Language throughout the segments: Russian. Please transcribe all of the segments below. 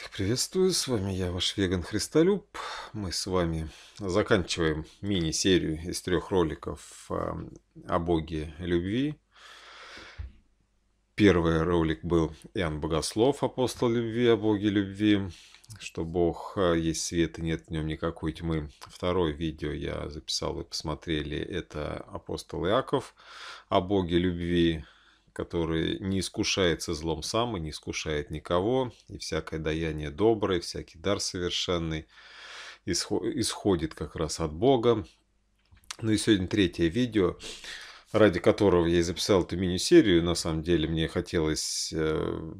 Всех приветствую, с вами я, ваш веган Христолюб. Мы с вами заканчиваем мини-серию из трех роликов эм, о Боге любви. Первый ролик был Иоанн Богослов, апостол любви, о Боге любви, что Бог э, есть свет и нет в нем никакой тьмы. Второе видео я записал, вы посмотрели, это апостол Иаков о Боге любви, который не искушается злом сам и не искушает никого, и всякое даяние доброе, всякий дар совершенный исходит как раз от Бога. Ну и сегодня третье видео, ради которого я записал эту мини-серию. На самом деле мне хотелось э,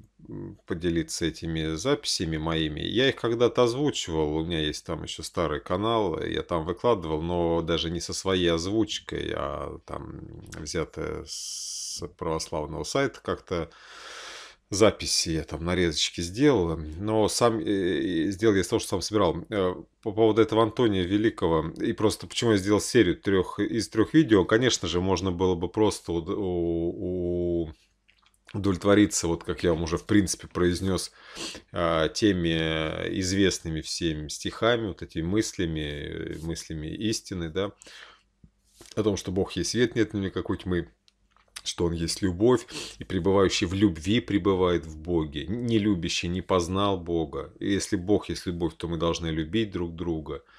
поделиться этими записями моими. Я их когда-то озвучивал, у меня есть там еще старый канал, э, я там выкладывал, но даже не со своей озвучкой, а там взятая с православного сайта как-то записи я там нарезочки сделал, но сам э, э, сделал я из того, что сам собирал. По поводу этого Антония Великого, и просто почему я сделал серию трех, из трех видео, конечно же, можно было бы просто у, у, у удовлетвориться, вот как я вам уже в принципе произнес, а, теми известными всем стихами, вот этими мыслями, мыслями истины, да, о том, что Бог есть свет, нет никакой тьмы, что Он есть любовь, и пребывающий в любви пребывает в Боге. Не любящий не познал Бога. И если Бог есть любовь, то мы должны любить друг друга –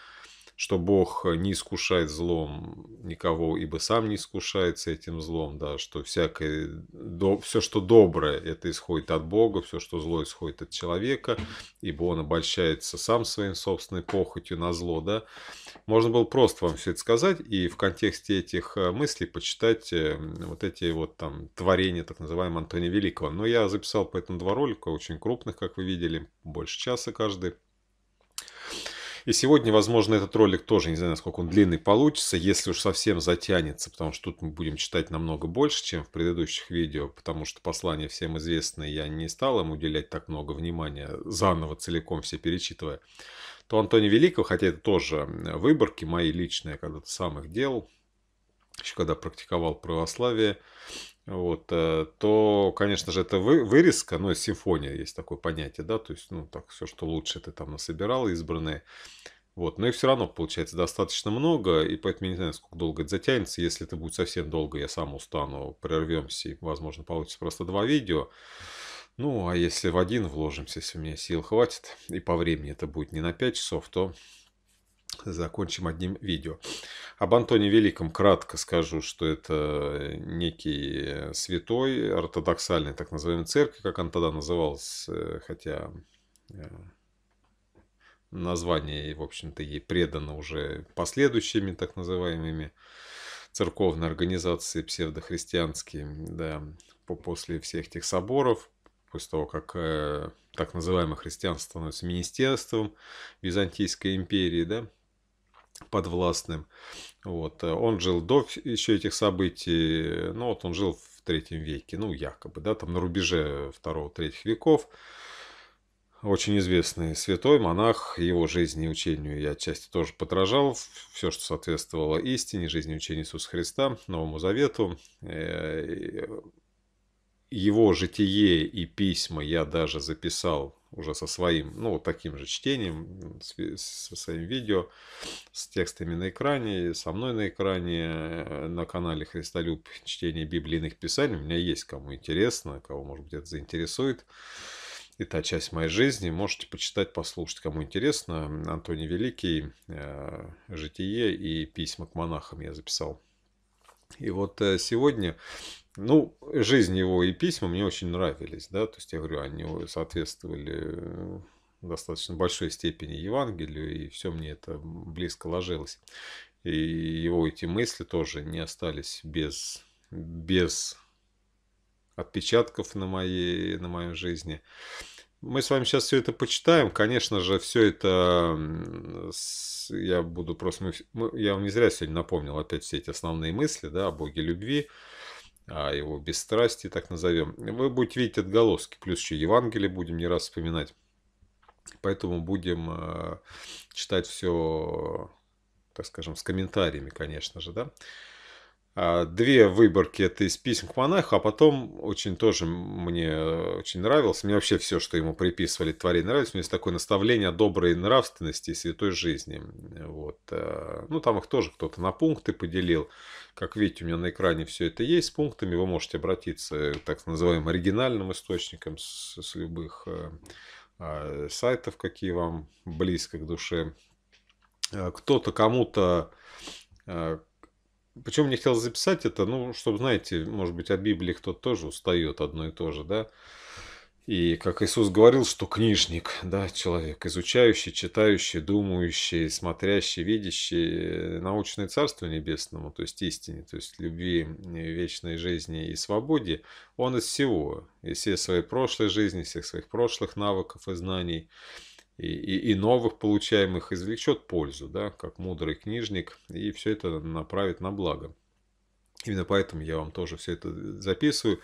что Бог не искушает злом никого, ибо сам не искушается этим злом, да, что всякое, до, все, что доброе, это исходит от Бога, все, что зло, исходит от человека, ибо он обольщается сам своим собственной похотью на зло, да. Можно было просто вам все это сказать и в контексте этих э, мыслей почитать э, вот эти вот там творения так называемого Антония Великого. Но я записал поэтому два ролика, очень крупных, как вы видели, больше часа каждый. И сегодня, возможно, этот ролик тоже, не знаю, насколько он длинный получится, если уж совсем затянется, потому что тут мы будем читать намного больше, чем в предыдущих видео, потому что послание всем известное, я не стал им уделять так много внимания, заново целиком все перечитывая, то Антони Великого, хотя это тоже выборки мои личные, когда-то сам их делал, еще когда практиковал православие, вот, э, то, конечно же, это вы, вырезка, но ну, симфония есть такое понятие, да, то есть, ну, так, все, что лучше ты там насобирал, избранные, вот, но их все равно, получается, достаточно много, и поэтому я не знаю, сколько долго это затянется, если это будет совсем долго, я сам устану, прервемся, и, возможно, получится просто два видео, ну, а если в один вложимся, если у меня сил хватит, и по времени это будет не на 5 часов, то закончим одним видео. Об Антоне Великом кратко скажу, что это некий э, святой ортодоксальной так называемой церкви, как он тогда называлась, э, хотя э, название, в общем-то, ей предано уже последующими так называемыми церковной организации псевдохристианские, да, после всех этих соборов, после того, как э, так называемое христианство становится министерством Византийской империи, да, подвластным. Вот. Он жил до еще этих событий, ну вот он жил в третьем веке, ну якобы, да, там на рубеже второго-третьих веков. Очень известный святой, монах, его жизни и учению я отчасти тоже подражал. Все, что соответствовало истине, жизни и учению Иисуса Христа, Новому Завету. Э, его житие и письма я даже записал уже со своим, ну, вот таким же чтением, со своим видео, с текстами на экране, со мной на экране, э, на канале Христолюб чтение библейных писаний. У меня есть кому интересно, кого, может быть, это заинтересует. И та часть моей жизни. Можете почитать, послушать, кому интересно. Антоний Великий, э, «Житие» и «Письма к монахам» я записал. И вот э, сегодня ну, жизнь его и письма мне очень нравились, да, то есть я говорю, они соответствовали э, достаточно большой степени Евангелию, и все мне это близко ложилось. И его эти мысли тоже не остались без, без отпечатков на, моей, на моей жизни. Мы с вами сейчас все это почитаем. Конечно же, все это я буду просто... Я вам не зря сегодня напомнил опять все эти основные мысли да, о Боге любви, о а, его бесстрастии, так назовем, вы будете видеть отголоски. Плюс еще Евангелие будем не раз вспоминать. Поэтому будем э, читать все, так скажем, с комментариями, конечно же, да. А, две выборки это из писем к монаху, а потом очень тоже мне очень нравилось. Мне вообще все, что ему приписывали творение, нравилось. У него есть такое наставление о доброй нравственности и святой жизни. Вот. Э, ну, там их тоже кто-то на пункты поделил. Как видите, у меня на экране все это есть с пунктами. Вы можете обратиться к так называемым оригинальным источникам с, с любых э, а, сайтов, какие вам близко к душе. Э, кто-то кому-то Почему мне хотелось записать это? Ну, чтобы, знаете, может быть, от Библии кто-то тоже устает одно и то же, да? И как Иисус говорил, что книжник, да, человек, изучающий, читающий, думающий, смотрящий, видящий э, научное царство небесному, то есть истине, то есть любви, э, вечной жизни и свободе, он из всего, из всей своей прошлой жизни, всех своих прошлых навыков и знаний – и, и, и новых получаемых извлечет пользу, да, как мудрый книжник, и все это направит на благо. Именно поэтому я вам тоже все это записываю.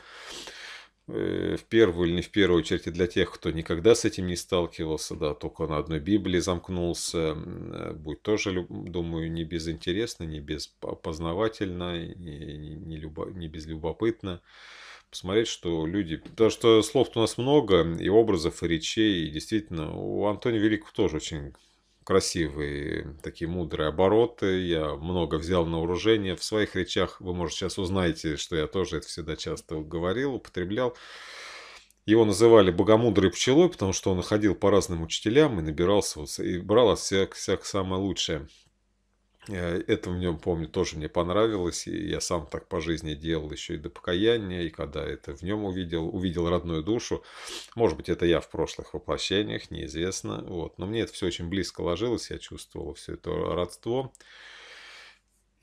Э, в первую или не в первую очередь для тех, кто никогда с этим не сталкивался, да, только на одной Библии замкнулся, э, будет тоже, думаю, не безинтересно, не безпознавательно, не, не, любо, не безлюбопытно. любопытно посмотреть, что люди... Потому что слов у нас много, и образов, и речей, и действительно, у Антония Великого тоже очень красивые, такие мудрые обороты. Я много взял на вооружение. В своих речах вы, может, сейчас узнаете, что я тоже это всегда часто говорил, употреблял. Его называли богомудрой пчелой, потому что он ходил по разным учителям и набирался, и брал от всех всяк самое лучшее. Э, это в нем, помню, тоже мне понравилось. И я сам так по жизни делал еще и до покаяния. И когда это в нем увидел, увидел родную душу. Может быть, это я в прошлых воплощениях, неизвестно. Вот. Но мне это все очень близко ложилось. Я чувствовал все это родство.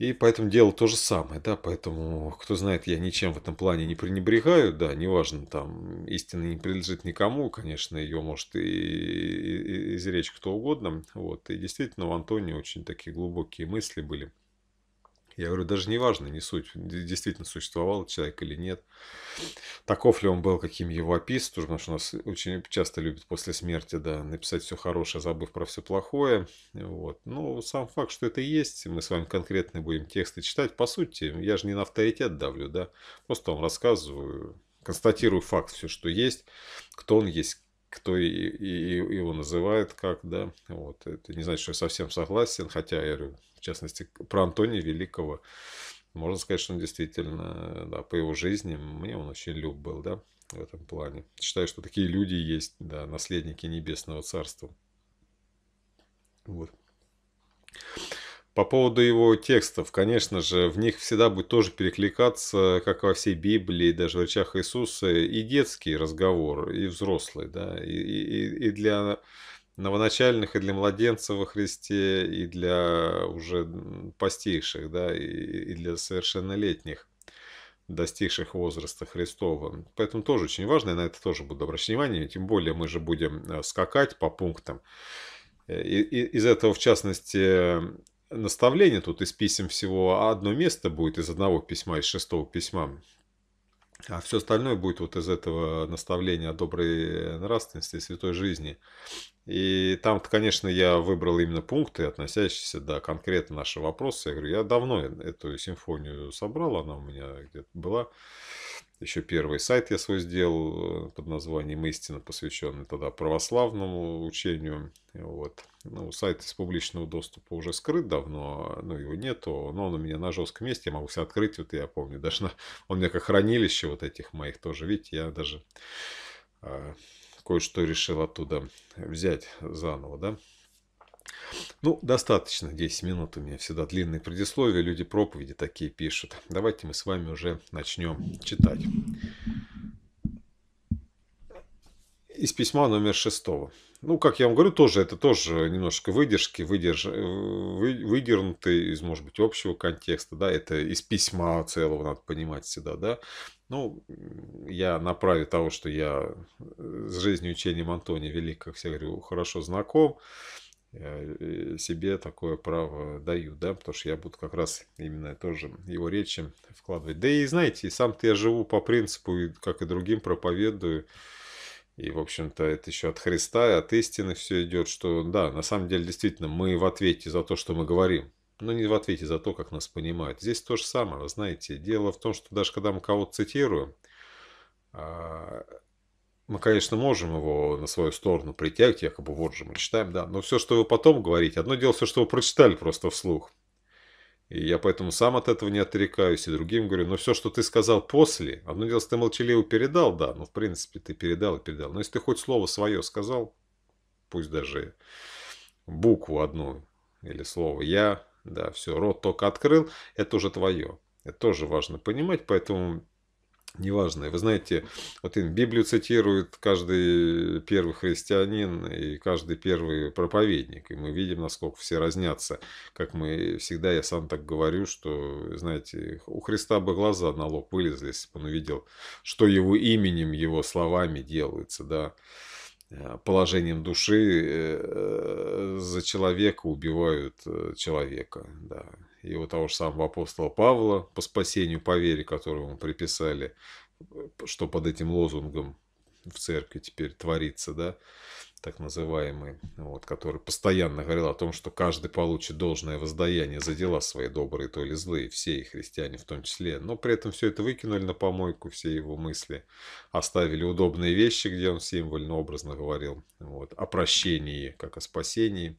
И поэтому делал то же самое, да, поэтому, кто знает, я ничем в этом плане не пренебрегаю, да, неважно, там, истина не принадлежит никому, конечно, ее может и изречь кто угодно, вот, и действительно у Антония очень такие глубокие мысли были. Я говорю, даже не важно, не суть, действительно существовал человек или нет. Таков ли он был, каким его описывают, потому что у нас очень часто любят после смерти да, написать все хорошее, забыв про все плохое. Вот. Но ну, сам факт, что это есть, мы с вами конкретно будем тексты читать. По сути, я же не на авторитет давлю, да, просто вам рассказываю, констатирую факт, все, что есть, кто он есть, кто и, и, и его называет как, да, вот, это не значит, что я совсем согласен, хотя я говорю, частности, про Антония Великого. Можно сказать, что он действительно, да, по его жизни, мне он очень люб был, да, в этом плане. Считаю, что такие люди есть, да, наследники Небесного Царства. Вот. По поводу его текстов, конечно же, в них всегда будет тоже перекликаться, как во всей Библии, даже в речах Иисуса, и детский разговор, и взрослый, да, и, и, и для новоначальных и для младенцев во Христе, и для уже постейших, да, и, и для совершеннолетних, достигших возраста Христова. Поэтому тоже очень важно, я на это тоже буду обращать внимание, тем более мы же будем э, скакать по пунктам. Э, и, и, из этого, в частности, наставление тут из писем всего а одно место будет из одного письма, из шестого письма. А все остальное будет вот из этого наставления о доброй нравственности святой жизни. И там, конечно, я выбрал именно пункты, относящиеся да, конкретно наши вопросы. Я говорю, я давно эту симфонию собрал, она у меня где-то была еще первый сайт я свой сделал э, под названием «Истина», посвященный тогда православному учению. Вот. Ну, сайт из публичного доступа уже скрыт давно, а, ну, его нету, но он у меня на жестком месте, я могу все открыть, вот я помню, даже на... он у меня как хранилище вот этих моих тоже, видите, я даже э, кое-что решил оттуда взять заново, да. Ну, достаточно, 10 минут у меня всегда длинные предисловия, люди проповеди такие пишут. Давайте мы с вами уже начнем читать. Из письма номер шестого. Ну, как я вам говорю, тоже это тоже немножко выдержки, выдерж... Вы... выдернутые из, может быть, общего контекста, да, это из письма целого надо понимать всегда, да. Ну, я на праве того, что я э, с жизнью учением Антония Великого, все говорю, хорошо знаком, Э, себе такое право даю, да, потому что я буду как раз именно тоже его речи вкладывать. Да и знаете, и сам-то я живу по принципу, как и другим проповедую, и, в общем-то, это еще от Христа, от истины все идет, что да, на самом деле, действительно, мы в ответе за то, что мы говорим, но не в ответе за то, как нас понимают. Здесь то же самое, вы знаете, дело в том, что даже когда мы кого-то цитируем, а, мы, конечно, можем его на свою сторону притягивать, якобы вот же мы читаем, да. Но все, что вы потом говорите, одно дело все, что вы прочитали просто вслух. И я поэтому сам от этого не отрекаюсь, и другим говорю, но все, что ты сказал после, одно дело, что ты молчаливо передал, да, ну, в принципе, ты передал и передал. Но если ты хоть слово свое сказал, пусть даже букву одну или слово «я», да, все, рот только открыл, это уже твое. Это тоже важно понимать, поэтому неважно. Вы знаете, вот Библию цитирует каждый первый христианин и каждый первый проповедник. И мы видим, насколько все разнятся. Как мы всегда, я сам так говорю, что, знаете, у Христа бы глаза на лоб вылезли, если бы он увидел, что его именем, его словами делается, да э, положением души э, э, за человека убивают человека. Да и у того же самого апостола Павла по спасению по вере, которую ему приписали, э, что под этим лозунгом в церкви теперь творится, да, так называемый, вот, который постоянно говорил о том, что каждый получит должное воздаяние за дела свои, добрые то или злые, все и христиане в том числе. Но при этом все это выкинули на помойку, все его мысли, оставили удобные вещи, где он символьно, образно говорил, вот, о прощении, как о спасении,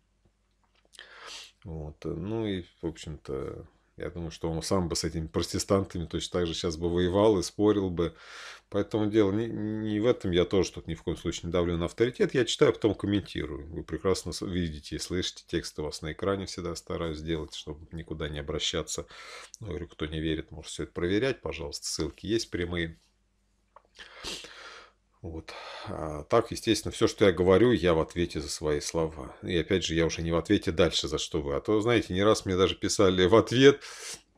вот. Э, ну и, в общем-то, я думаю, что он сам бы с этими протестантами точно так же сейчас бы воевал и спорил бы. Поэтому дело не, не в этом. Я тоже тут ни в коем случае не давлю на авторитет. Я читаю, а потом комментирую. Вы прекрасно видите и слышите. Тексты у вас на экране всегда стараюсь сделать, чтобы никуда не обращаться. Ну, говорю, кто не верит, может все это проверять. Пожалуйста, ссылки есть прямые. Вот. А так, естественно, все, что я говорю, я в ответе за свои слова. И опять же, я уже не в ответе дальше за что вы. А то, знаете, не раз мне даже писали в ответ,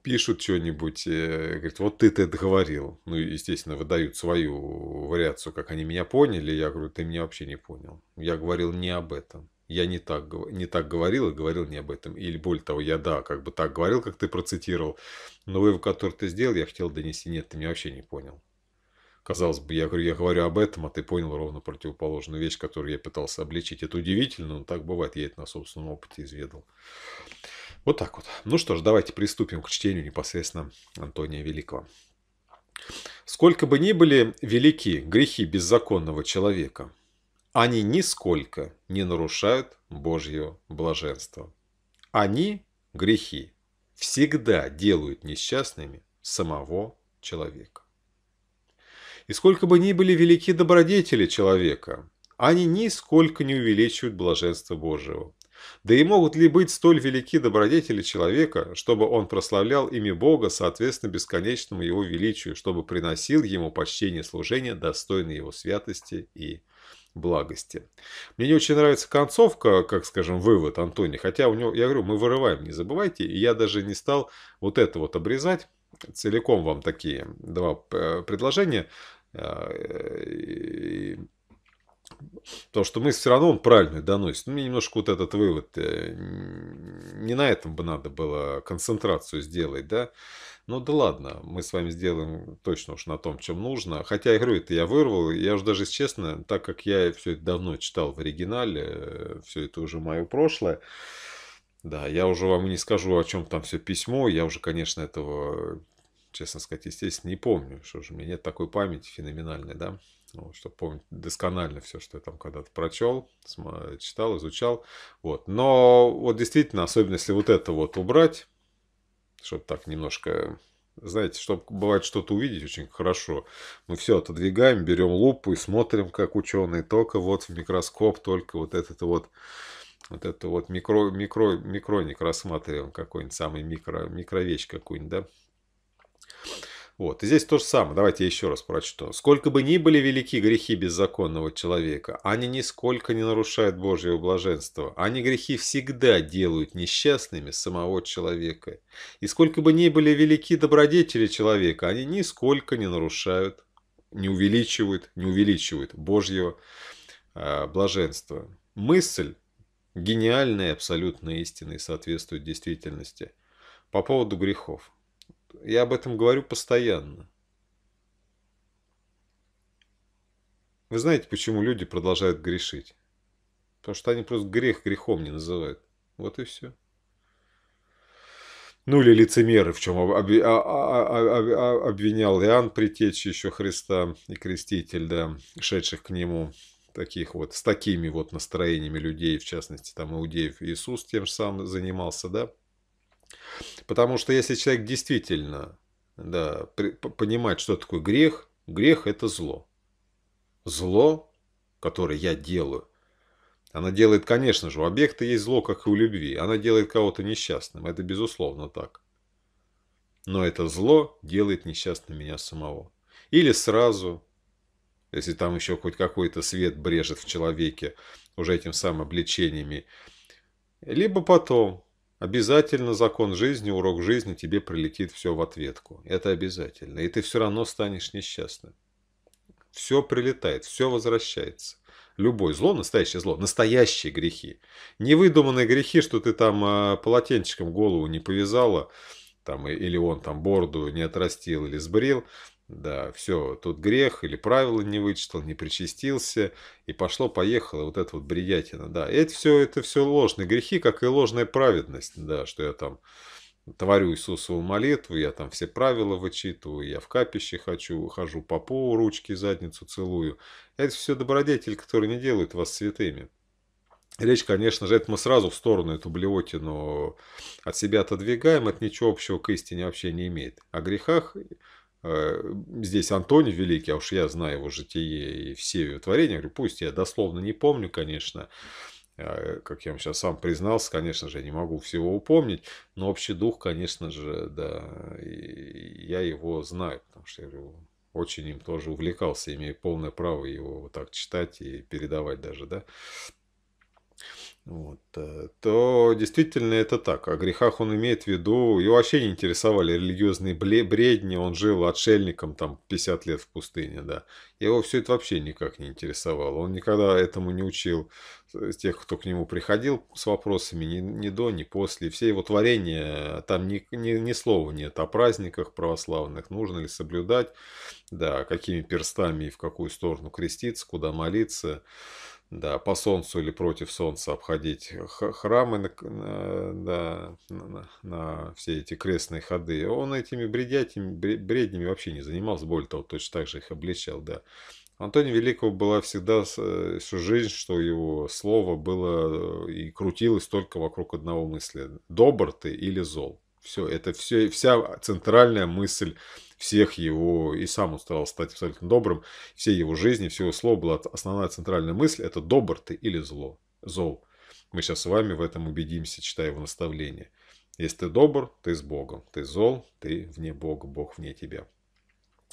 пишут что-нибудь, э, говорят, вот ты-то это говорил. Ну, естественно, выдают свою вариацию, как они меня поняли. Я говорю, ты меня вообще не понял. Я говорил не об этом. Я не так, не так говорил и говорил не об этом. Или более того, я да, как бы так говорил, как ты процитировал. Но вывод, который ты сделал, я хотел донести, нет, ты меня вообще не понял. Казалось бы, я, говорю, я говорю об этом, а ты понял ровно противоположную вещь, которую я пытался обличить. Это удивительно, но так бывает, я это на собственном опыте изведал. Вот так вот. Ну что ж, давайте приступим к чтению непосредственно Антония Великого. Сколько бы ни были велики грехи беззаконного человека, они нисколько не нарушают Божье блаженство, Они, грехи, всегда делают несчастными самого человека. И сколько бы ни были велики добродетели человека, они нисколько не увеличивают блаженство Божьего. Да и могут ли быть столь велики добродетели человека, чтобы он прославлял ими Бога, соответственно, бесконечному его величию, чтобы приносил ему почтение служения, достойное его святости и благости. Мне не очень нравится концовка, как, скажем, вывод Антони, хотя у него, я говорю, мы вырываем, не забывайте, и я даже не стал вот это вот обрезать, целиком вам такие два э, предложения а, и Потому что мы все равно он правильно доносит. Ну, мне немножко вот этот вывод, э, не на этом бы надо было концентрацию сделать, да? Ну да ладно, мы с вами сделаем точно уж на том, чем нужно. Хотя, игру это я вырвал, я уже даже, честно, так как я все это давно читал в оригинале, все это уже мое прошлое, да, я уже вам не скажу, о чем там все письмо, я уже, конечно, этого честно сказать, естественно, не помню, что же, у меня нет такой памяти феноменальной, да, вот, чтобы помнить досконально все, что я там когда-то прочел, читал, изучал, вот. Но вот действительно, особенно если вот это вот убрать, чтобы так немножко знаете, чтобы бывает что-то увидеть очень хорошо, мы все отодвигаем, берем лупу и смотрим, как ученые, только вот в микроскоп, только вот этот вот, вот это вот микро, микро, микроник рассматриваем, какой-нибудь самый микро, микровещь какую-нибудь, да, вот. И здесь то же самое. Давайте я еще раз прочту. «Сколько бы ни были велики грехи беззаконного человека, они нисколько не нарушают Божьего блаженства. Они грехи всегда делают несчастными самого человека. И сколько бы ни были велики добродетели человека, они нисколько не нарушают, не увеличивают, не увеличивают Божьего э, блаженства». Мысль гениальная, абсолютно истинная и соответствует действительности по поводу грехов я об этом говорю постоянно. Вы знаете, почему люди продолжают грешить? Потому что они просто грех грехом не называют. Вот и все. Ну или лицемеры, в чем а, а, а, обвинял Иоанн Притечи еще Христа и Креститель, да, шедших к нему таких вот, с такими вот настроениями людей, в частности, там, иудеев Иисус тем же самым занимался, да. Потому что если человек действительно да, понимает, что такое грех, грех – это зло. Зло, которое я делаю, она делает, конечно же, у объекта есть зло, как и у любви. Она делает кого-то несчастным, это безусловно так. Но это зло делает несчастным меня самого. Или сразу, если там еще хоть какой-то свет брежет в человеке уже этим самым обличениями, либо потом, Обязательно закон жизни, урок жизни, тебе прилетит все в ответку. Это обязательно. И ты все равно станешь несчастным. Все прилетает, все возвращается. Любое зло, настоящее зло, настоящие грехи. Не выдуманные грехи, что ты там э, полотенчиком голову не повязала, там, э, или он там бороду не отрастил или сбрил. Да, все, тут грех или правила не вычитал, не причастился, и пошло-поехало вот это вот бредятина, да. Это все, это все ложные грехи, как и ложная праведность, да, что я там творю Иисусову молитву, я там все правила вычитываю, я в капище хочу, хожу по полу, ручки, задницу целую. Это все добродетель, который не делает вас святыми. Речь, конечно же, это мы сразу в сторону эту блевотину от себя отодвигаем, это ничего общего к истине вообще не имеет. О грехах Э, здесь Антоний Великий, а уж я знаю его житие и все его творения, говорю, пусть я дословно не помню, конечно, э, как я вам сейчас сам признался, конечно же, я не могу всего упомнить, но общий дух, конечно же, да, я его знаю, потому что я говорю, очень им тоже увлекался, имею полное право его вот так читать и передавать даже, да вот, э, то действительно это так. О грехах он имеет в виду. Его вообще не интересовали религиозные бредни. Он жил отшельником там 50 лет в пустыне, да. Его все это вообще никак не интересовало. Он никогда этому не учил э, тех, кто к нему приходил с вопросами ни, ни до, ни после. Все его творения, там ни, ни, ни слова нет о праздниках православных, нужно ли соблюдать, да, какими перстами и в какую сторону креститься, куда молиться да, по солнцу или против солнца обходить храмы на, да, на, на все эти крестные ходы. Он этими бредятями, бреднями вообще не занимался, более того, точно так же их обличал, да. Антония Великого была всегда э, всю жизнь, что его слово было э, и крутилось только вокруг одного мысли. Добр ты или зол. Все, это все, вся центральная мысль всех его, и сам он старался стать абсолютно добрым, все его жизни, все его слова была основная центральная мысль – это добр ты или зло, зол. Мы сейчас с вами в этом убедимся, читая его наставление. Если ты добр, ты с Богом, ты зол, ты вне Бога, Бог вне тебя.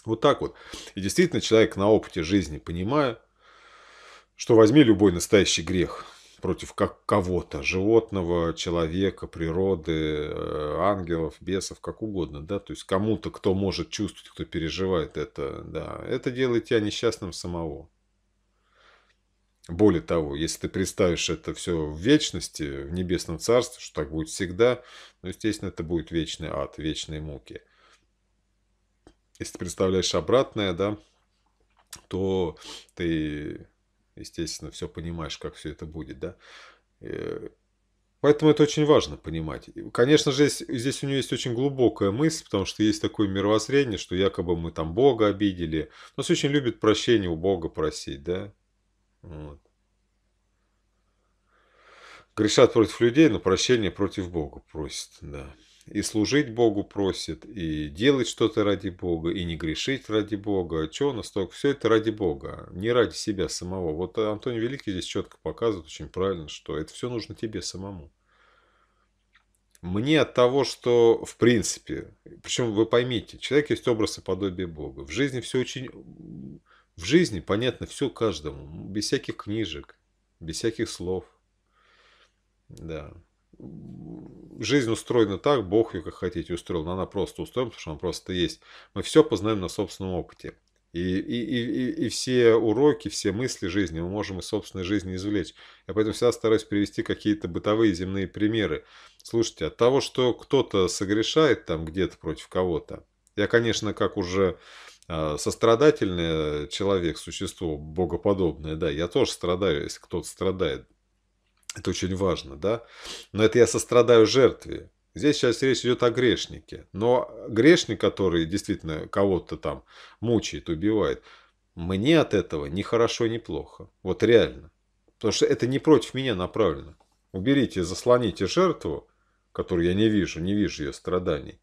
Вот так вот. И действительно, человек на опыте жизни, понимая, что возьми любой настоящий грех, против как кого-то, животного, человека, природы, э, ангелов, бесов, как угодно, да, то есть кому-то, кто может чувствовать, кто переживает это, да, это делает тебя несчастным самого. Более того, если ты представишь это все в вечности, в небесном царстве, что так будет всегда, ну, естественно, это будет вечный ад, вечные муки. Если ты представляешь обратное, да, то ты естественно, все понимаешь, как все это будет, да. Э, поэтому это очень важно понимать. Конечно же, здесь у нее есть очень глубокая мысль, потому что есть такое мировоззрение, что якобы мы там Бога обидели. Нас очень любят прощение у Бога просить, да. Вот. Грешат против людей, но прощение против Бога просит, да и служить Богу просит, и делать что-то ради Бога, и не грешить ради Бога. Чего настолько Все это ради Бога, не ради себя самого. Вот Антоний Великий здесь четко показывает очень правильно, что это все нужно тебе самому. Мне от того, что в принципе, причем вы поймите, человек есть образ и подобие Бога. В жизни все очень... В жизни понятно все каждому, без всяких книжек, без всяких слов. Да жизнь устроена так, Бог ее как хотите устроил, но она просто устроена, потому что она просто есть. Мы все познаем на собственном опыте. И, и, и, и все уроки, все мысли жизни мы можем из собственной жизни извлечь. Я поэтому всегда стараюсь привести какие-то бытовые земные примеры. Слушайте, от того, что кто-то согрешает там где-то против кого-то, я, конечно, как уже а, сострадательный человек, существо богоподобное, да, я тоже страдаю, если кто-то страдает. Это очень важно, да? Но это я сострадаю жертве. Здесь сейчас речь идет о грешнике. Но грешник, который действительно кого-то там мучает, убивает, мне от этого ни хорошо, ни плохо. Вот реально. Потому что это не против меня направлено. Уберите, заслоните жертву, которую я не вижу, не вижу ее страданий.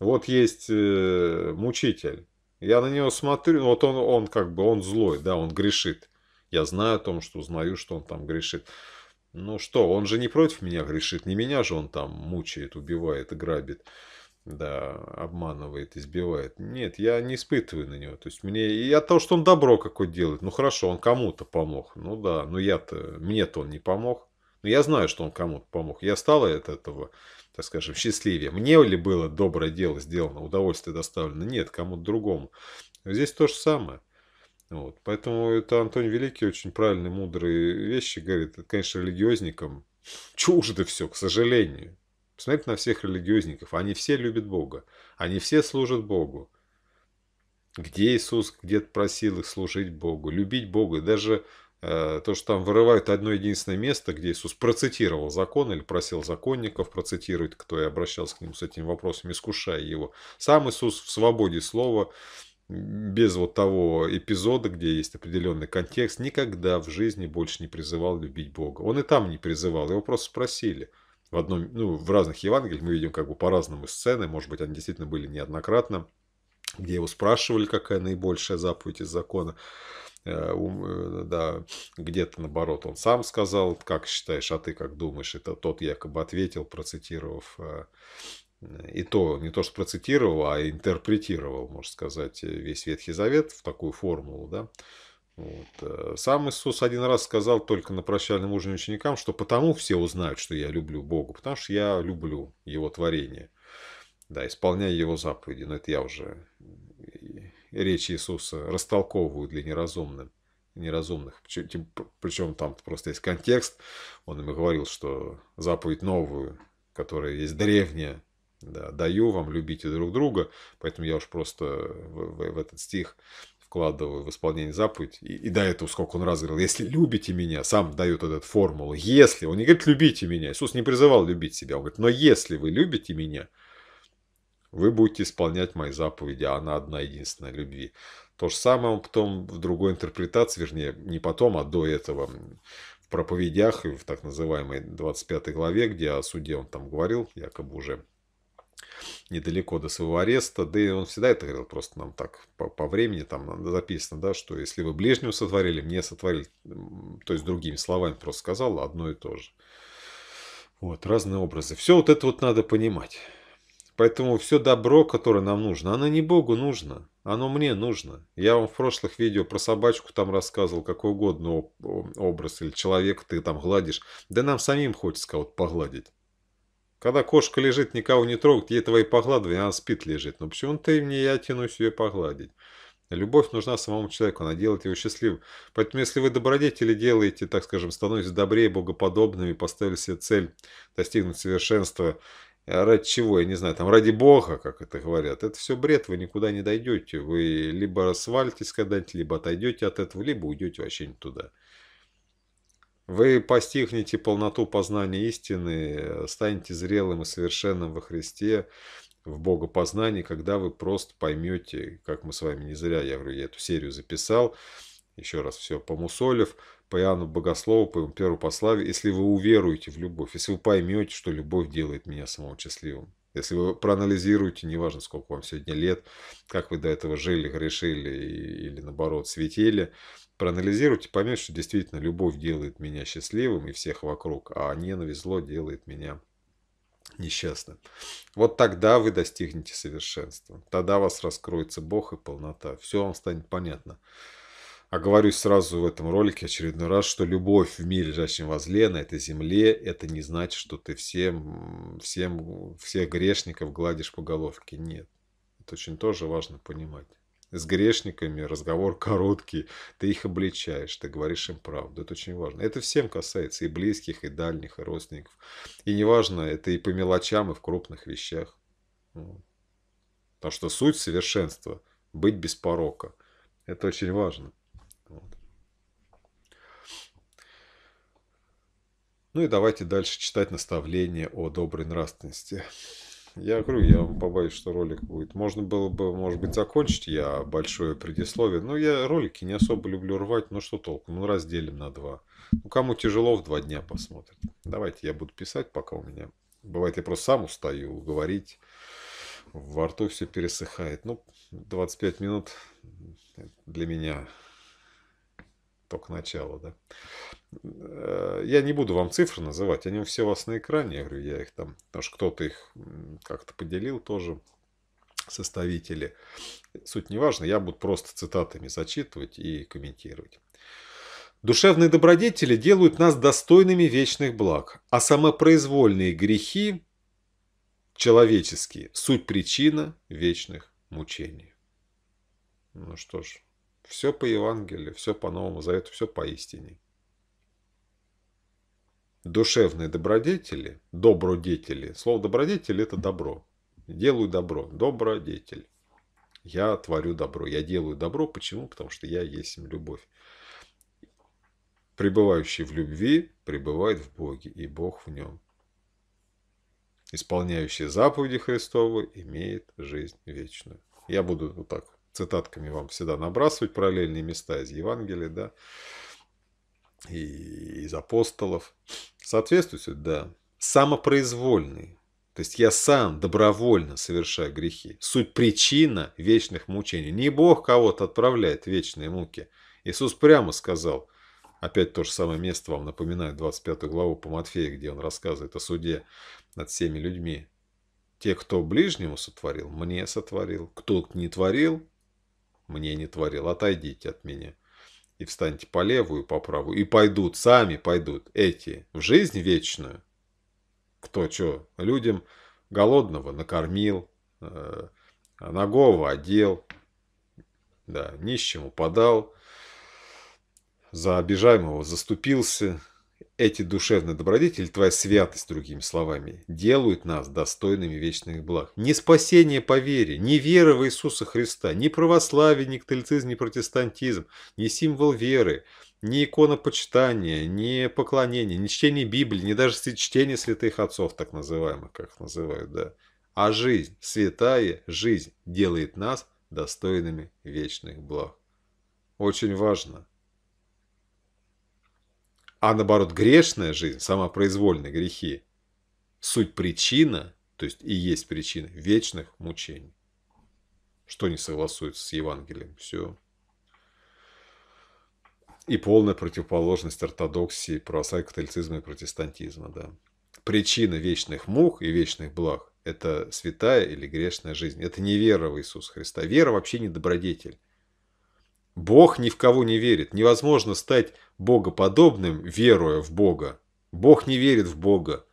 Вот есть э, мучитель. Я на него смотрю, вот он, он как бы, он злой, да, он грешит. Я знаю о том, что узнаю, что он там грешит. Ну что, он же не против меня грешит, не меня же он там мучает, убивает, грабит, да, обманывает, избивает. Нет, я не испытываю на него. То есть мне я то, что он добро какое делает, ну хорошо, он кому-то помог, ну да, но ну я-то, мне-то он не помог. Но ну я знаю, что он кому-то помог. Я стал от этого, так скажем, счастливее. Мне ли было доброе дело сделано, удовольствие доставлено? Нет, кому-то другому. Здесь то же самое. Вот. Поэтому это Антоний Великий очень правильные, мудрые вещи говорит. Это, конечно, религиозникам чуждо все, к сожалению. Посмотрите на всех религиозников. Они все любят Бога. Они все служат Богу. Где Иисус где-то просил их служить Богу, любить Бога. И даже э, то, что там вырывают одно единственное место, где Иисус процитировал закон или просил законников процитировать, кто и обращался к нему с этим вопросом, искушая его. Сам Иисус в свободе слова без вот того эпизода, где есть определенный контекст, никогда в жизни больше не призывал любить Бога. Он и там не призывал, его просто спросили. В, одном, ну, в разных Евангелиях мы видим как бы по-разному сцены, может быть, они действительно были неоднократно, где его спрашивали, какая наибольшая заповедь из закона. Э, э, да, где-то наоборот он сам сказал, как считаешь, а ты как думаешь, это тот якобы ответил, процитировав э, и то не то, что процитировал, а интерпретировал, можно сказать, весь Ветхий Завет в такую формулу, да. Вот. Э, сам Иисус один раз сказал только на прощальном ужине ученикам, что потому все узнают, что я люблю Бога, потому что я люблю Его творение, да, исполняя Его заповеди. Но это я уже э, речь Иисуса растолковываю для неразумных неразумных. Причем, причем там просто есть контекст. Он им говорил, что заповедь новую, которая есть древняя, да, «Даю вам, любите друг друга». Поэтому я уж просто в, в, в этот стих вкладываю в исполнение заповедь. И, и до этого сколько он раз говорил, если любите меня, сам дает этот формулу, если, он не говорит, любите меня, Иисус не призывал любить себя, он говорит, но если вы любите меня, вы будете исполнять мои заповеди, а она одна единственная любви. То же самое он потом в другой интерпретации, вернее, не потом, а до этого, в проповедях и в так называемой 25 главе, где о суде он там говорил, якобы уже недалеко до своего ареста. Да и он всегда это говорил просто нам так по, по времени, там записано, да, что если вы ближнего сотворили, мне сотворили. То есть другими словами просто сказал одно и то же. Вот, разные образы. Все вот это вот надо понимать. Поэтому все добро, которое нам нужно, оно не Богу нужно, оно мне нужно. Я вам в прошлых видео про собачку там рассказывал, какой угодно образ или человек ты там гладишь. Да нам самим хочется кого-то погладить. Когда кошка лежит, никого не трогает, ей твои погладывания, она спит лежит. Но почему ты мне, я тянусь ее погладить? Любовь нужна самому человеку, она делает его счастливым. Поэтому, если вы добродетели делаете, так скажем, становитесь добрее, богоподобными, поставили себе цель достигнуть совершенства, э, ради чего, я не знаю, там ради Бога, как это говорят, это все бред, вы никуда не дойдете. Вы либо свалитесь когда-нибудь, либо отойдете от этого, либо уйдете вообще не туда. Вы постигнете полноту познания истины, э, станете зрелым и совершенным во Христе, в богопознании, когда вы просто поймете, как мы с вами не зря, я говорю, я эту серию записал, еще раз все по Мусолев, по Иоанну Богослову, по его первому пославию, если вы уверуете в любовь, если вы поймете, что любовь делает меня самого счастливым, если вы проанализируете, неважно, сколько вам сегодня лет, как вы до этого жили, грешили или, наоборот, светили, проанализировать и поймете, что действительно любовь делает меня счастливым и всех вокруг, а ненависть, зло делает меня несчастным. Вот тогда вы достигнете совершенства. Тогда вас раскроется Бог и полнота. Все вам станет понятно. А говорю сразу в этом ролике очередной раз, что любовь в мире, лежащем возле, на этой земле, это не значит, что ты всем, всем, всех грешников гладишь по головке. Нет. Это очень тоже важно понимать. С грешниками разговор короткий, ты их обличаешь, ты говоришь им правду. Это очень важно. Это всем касается и близких, и дальних, и родственников. И неважно, это и по мелочам, и в крупных вещах. Потому что суть совершенства – быть без порока. Это очень важно. Ну и давайте дальше читать наставление о доброй нравственности. Я говорю, я побоюсь, что ролик будет. Можно было бы, может быть, закончить, я большое предисловие. Но я ролики не особо люблю рвать, но ну, что толку? Ну, разделим на два. Ну, кому тяжело, в два дня посмотрит. Давайте я буду писать, пока у меня... Бывает, я просто сам устаю говорить. Во рту все пересыхает. Ну, 25 минут для меня только начало, да. Э, я не буду вам цифры называть, они все у вас на экране, я говорю, я их там, потому что кто-то их как-то поделил тоже, составители. Суть не важна, я буду просто цитатами зачитывать и комментировать. Душевные добродетели делают нас достойными вечных благ, а самопроизвольные грехи человеческие – суть причина вечных мучений. Ну что ж, все по Евангелию, все по Новому Завету, все по истине душевные добродетели, добродетели, слово добродетель это добро. Делаю добро, добродетель. Я творю добро, я делаю добро. Почему? Потому что я есть любовь. Пребывающий в любви пребывает в Боге, и Бог в нем. Исполняющий заповеди Христовы имеет жизнь вечную. Я буду вот так цитатками вам всегда набрасывать параллельные места из Евангелия, да и из апостолов. Соответствует, да. Самопроизвольный. То есть я сам добровольно совершаю грехи. Суть причина вечных мучений. Не Бог кого-то отправляет в вечные муки. Иисус прямо сказал, опять то же самое место вам напоминает 25 главу по Матфею, где он рассказывает о суде над всеми людьми. Те, кто ближнему сотворил, мне сотворил. Кто не творил, мне не творил. Отойдите от меня и встаньте по левую, по правую, и пойдут, сами пойдут эти в жизнь вечную. Кто что, людям голодного накормил, э, ногого одел, да, нищему подал, за обижаемого заступился – эти душевные добродетели, твоя святость, другими словами, делают нас достойными вечных благ. Не спасение по вере, не вера в Иисуса Христа, ни православие, ни католицизм, ни протестантизм, ни символ веры, ни почитания, ни поклонение, ни чтение Библии, ни даже чтение святых отцов, так называемых, как их называют, да. А жизнь, святая жизнь, делает нас достойными вечных благ. Очень важно – а наоборот грешная жизнь, самопроизвольные грехи, суть причина, то есть и есть причина вечных мучений. Что не согласуется с Евангелием? Все. И полная противоположность ортодоксии, православия, католицизма и протестантизма. Да. Причина вечных мух и вечных благ – это святая или грешная жизнь. Это не вера в Иисуса Христа. Вера вообще не добродетель. Бог ни в кого не верит. Невозможно стать богоподобным, веруя в Бога. Бог не верит в Бога.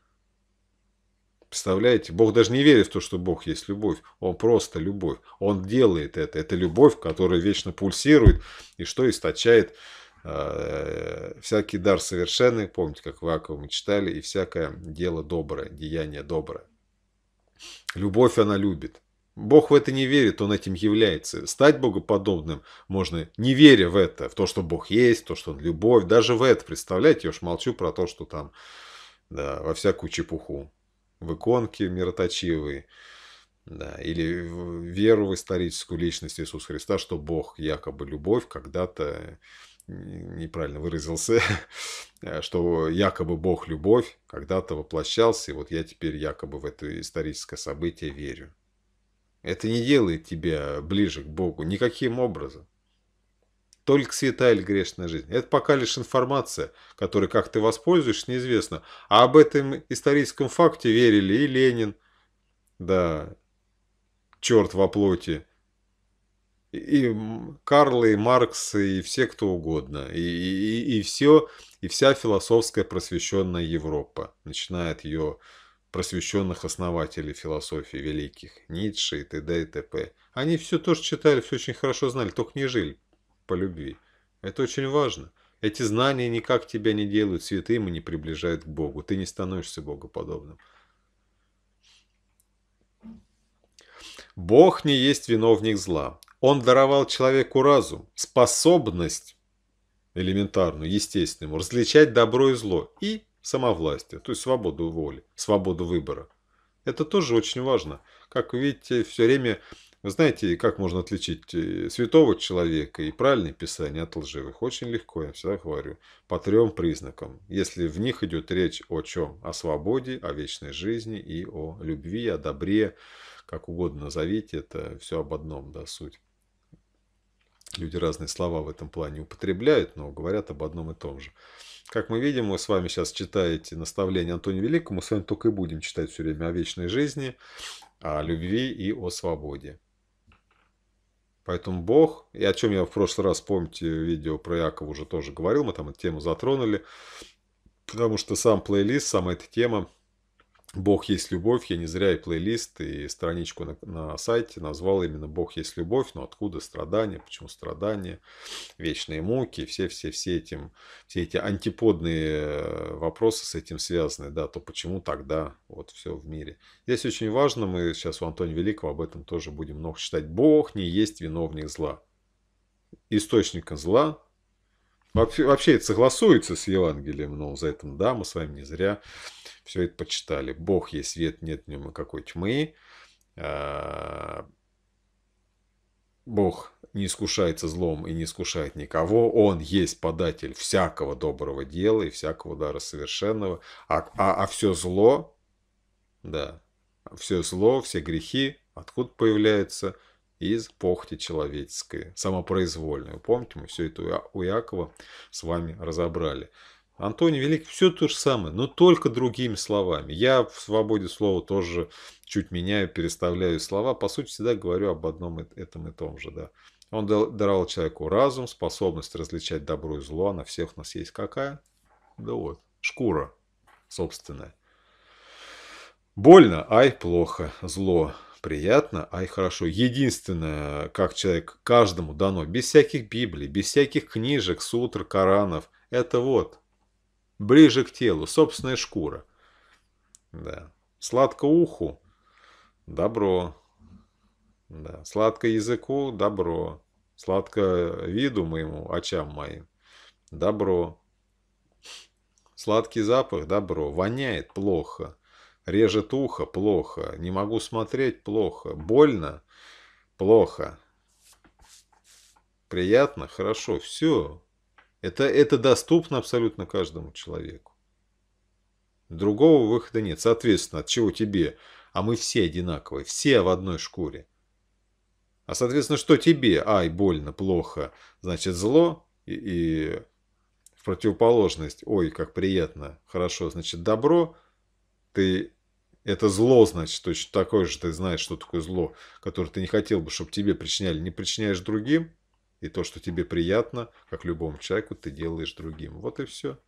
Представляете, Бог даже не верит в то, что Бог есть любовь. Он просто любовь. Он делает это. Это любовь, которая вечно пульсирует и что источает э, всякий дар совершенный. Помните, как в Акова мы читали, и всякое дело доброе, деяние доброе. Любовь она любит. Бог в это не верит, он этим является. Стать богоподобным можно, не веря в это, в то, что Бог есть, в то, что он любовь, даже в это, представляете, я уж молчу про то, что там, да, во всякую чепуху, в иконки мироточивые, да, или в веру в историческую личность Иисуса Христа, что Бог якобы любовь когда-то неправильно выразился, что якобы Бог любовь когда-то воплощался, и вот я теперь якобы в это историческое событие верю. Это не делает тебя ближе к Богу никаким образом. Только святая или грешная жизнь. Это пока лишь информация, которой как ты воспользуешься, неизвестно. А об этом историческом факте верили и Ленин, да, черт во плоти, и Карл, и Маркс, и все кто угодно. И, и, и все, и вся философская просвещенная Европа начинает ее просвещенных основателей философии великих, Ницше и т.д. и т.п. Они все тоже читали, все очень хорошо знали, только не жили по любви. Это очень важно. Эти знания никак тебя не делают святым и не приближают к Богу. Ты не становишься богоподобным. Бог не есть виновник зла. Он даровал человеку разум, способность элементарную, естественному, различать добро и зло и самовластие, то есть свободу воли, свободу выбора. Это тоже очень важно. Как вы видите, все время, вы знаете, как можно отличить э, святого человека и правильное писание от лживых? Очень легко, я всегда говорю, по трем признакам. Если в них идет речь о чем? О свободе, о вечной жизни и о любви, о добре, как угодно назовите, это все об одном, да, суть. Люди разные слова в этом плане употребляют, но говорят об одном и том же. Как мы видим, мы с вами сейчас читаете наставление Антония Великому, мы с вами только и будем читать все время о вечной жизни, о любви и о свободе. Поэтому Бог, и о чем я в прошлый раз, помните, видео про Якова уже тоже говорил, мы там эту тему затронули, потому что сам плейлист, сама эта тема «Бог есть любовь», я не зря и плейлист, и страничку на, на сайте назвал именно «Бог есть любовь», но откуда страдания, почему страдания, вечные муки, все-все-все этим, все эти антиподные э, вопросы с этим связаны, да, то почему тогда вот все в мире. Здесь очень важно, мы сейчас у Антония Великого об этом тоже будем много читать, «Бог не есть виновник зла». Источником зла Вообще, вообще это согласуется с Евангелием, но за это, да, мы с вами не зря все это почитали. Бог есть свет, нет в нем никакой тьмы. А, Бог не искушается злом и не искушает никого. Он есть податель всякого доброго дела и всякого удара совершенного. А, а, а все зло, да, все зло, все грехи, откуда появляется – из похти человеческой, самопроизвольной. помните, мы все это у Якова с вами разобрали. Антоний Великий все то же самое, но только другими словами. Я в свободе слова тоже чуть меняю, переставляю слова. По сути, всегда говорю об одном этом и том же. Да. Он даровал человеку разум, способность различать добро и зло. На всех у нас есть какая? Да вот, шкура собственная. Больно, ай, плохо, зло приятно, а и хорошо. Единственное, как человек каждому дано, без всяких Библий, без всяких книжек, сутр, Коранов, это вот, ближе к телу, собственная шкура. Да. Сладко уху – добро. Да. Сладко языку – добро. Сладко виду моему, очам моим – добро. Сладкий запах – добро. Воняет – плохо. Режет ухо – плохо. Не могу смотреть – плохо. Больно – плохо. Приятно – хорошо. Все. Это, это доступно абсолютно каждому человеку. Другого выхода нет. Соответственно, от чего тебе? А мы все одинаковые, все в одной шкуре. А соответственно, что тебе? Ай, больно, плохо. Значит, зло и, и в противоположность. Ой, как приятно, хорошо. Значит, добро. Ты... Это зло, значит, точно такое же ты знаешь, что такое зло, которое ты не хотел бы, чтобы тебе причиняли. Не причиняешь другим, и то, что тебе приятно, как любому человеку, ты делаешь другим. Вот и все.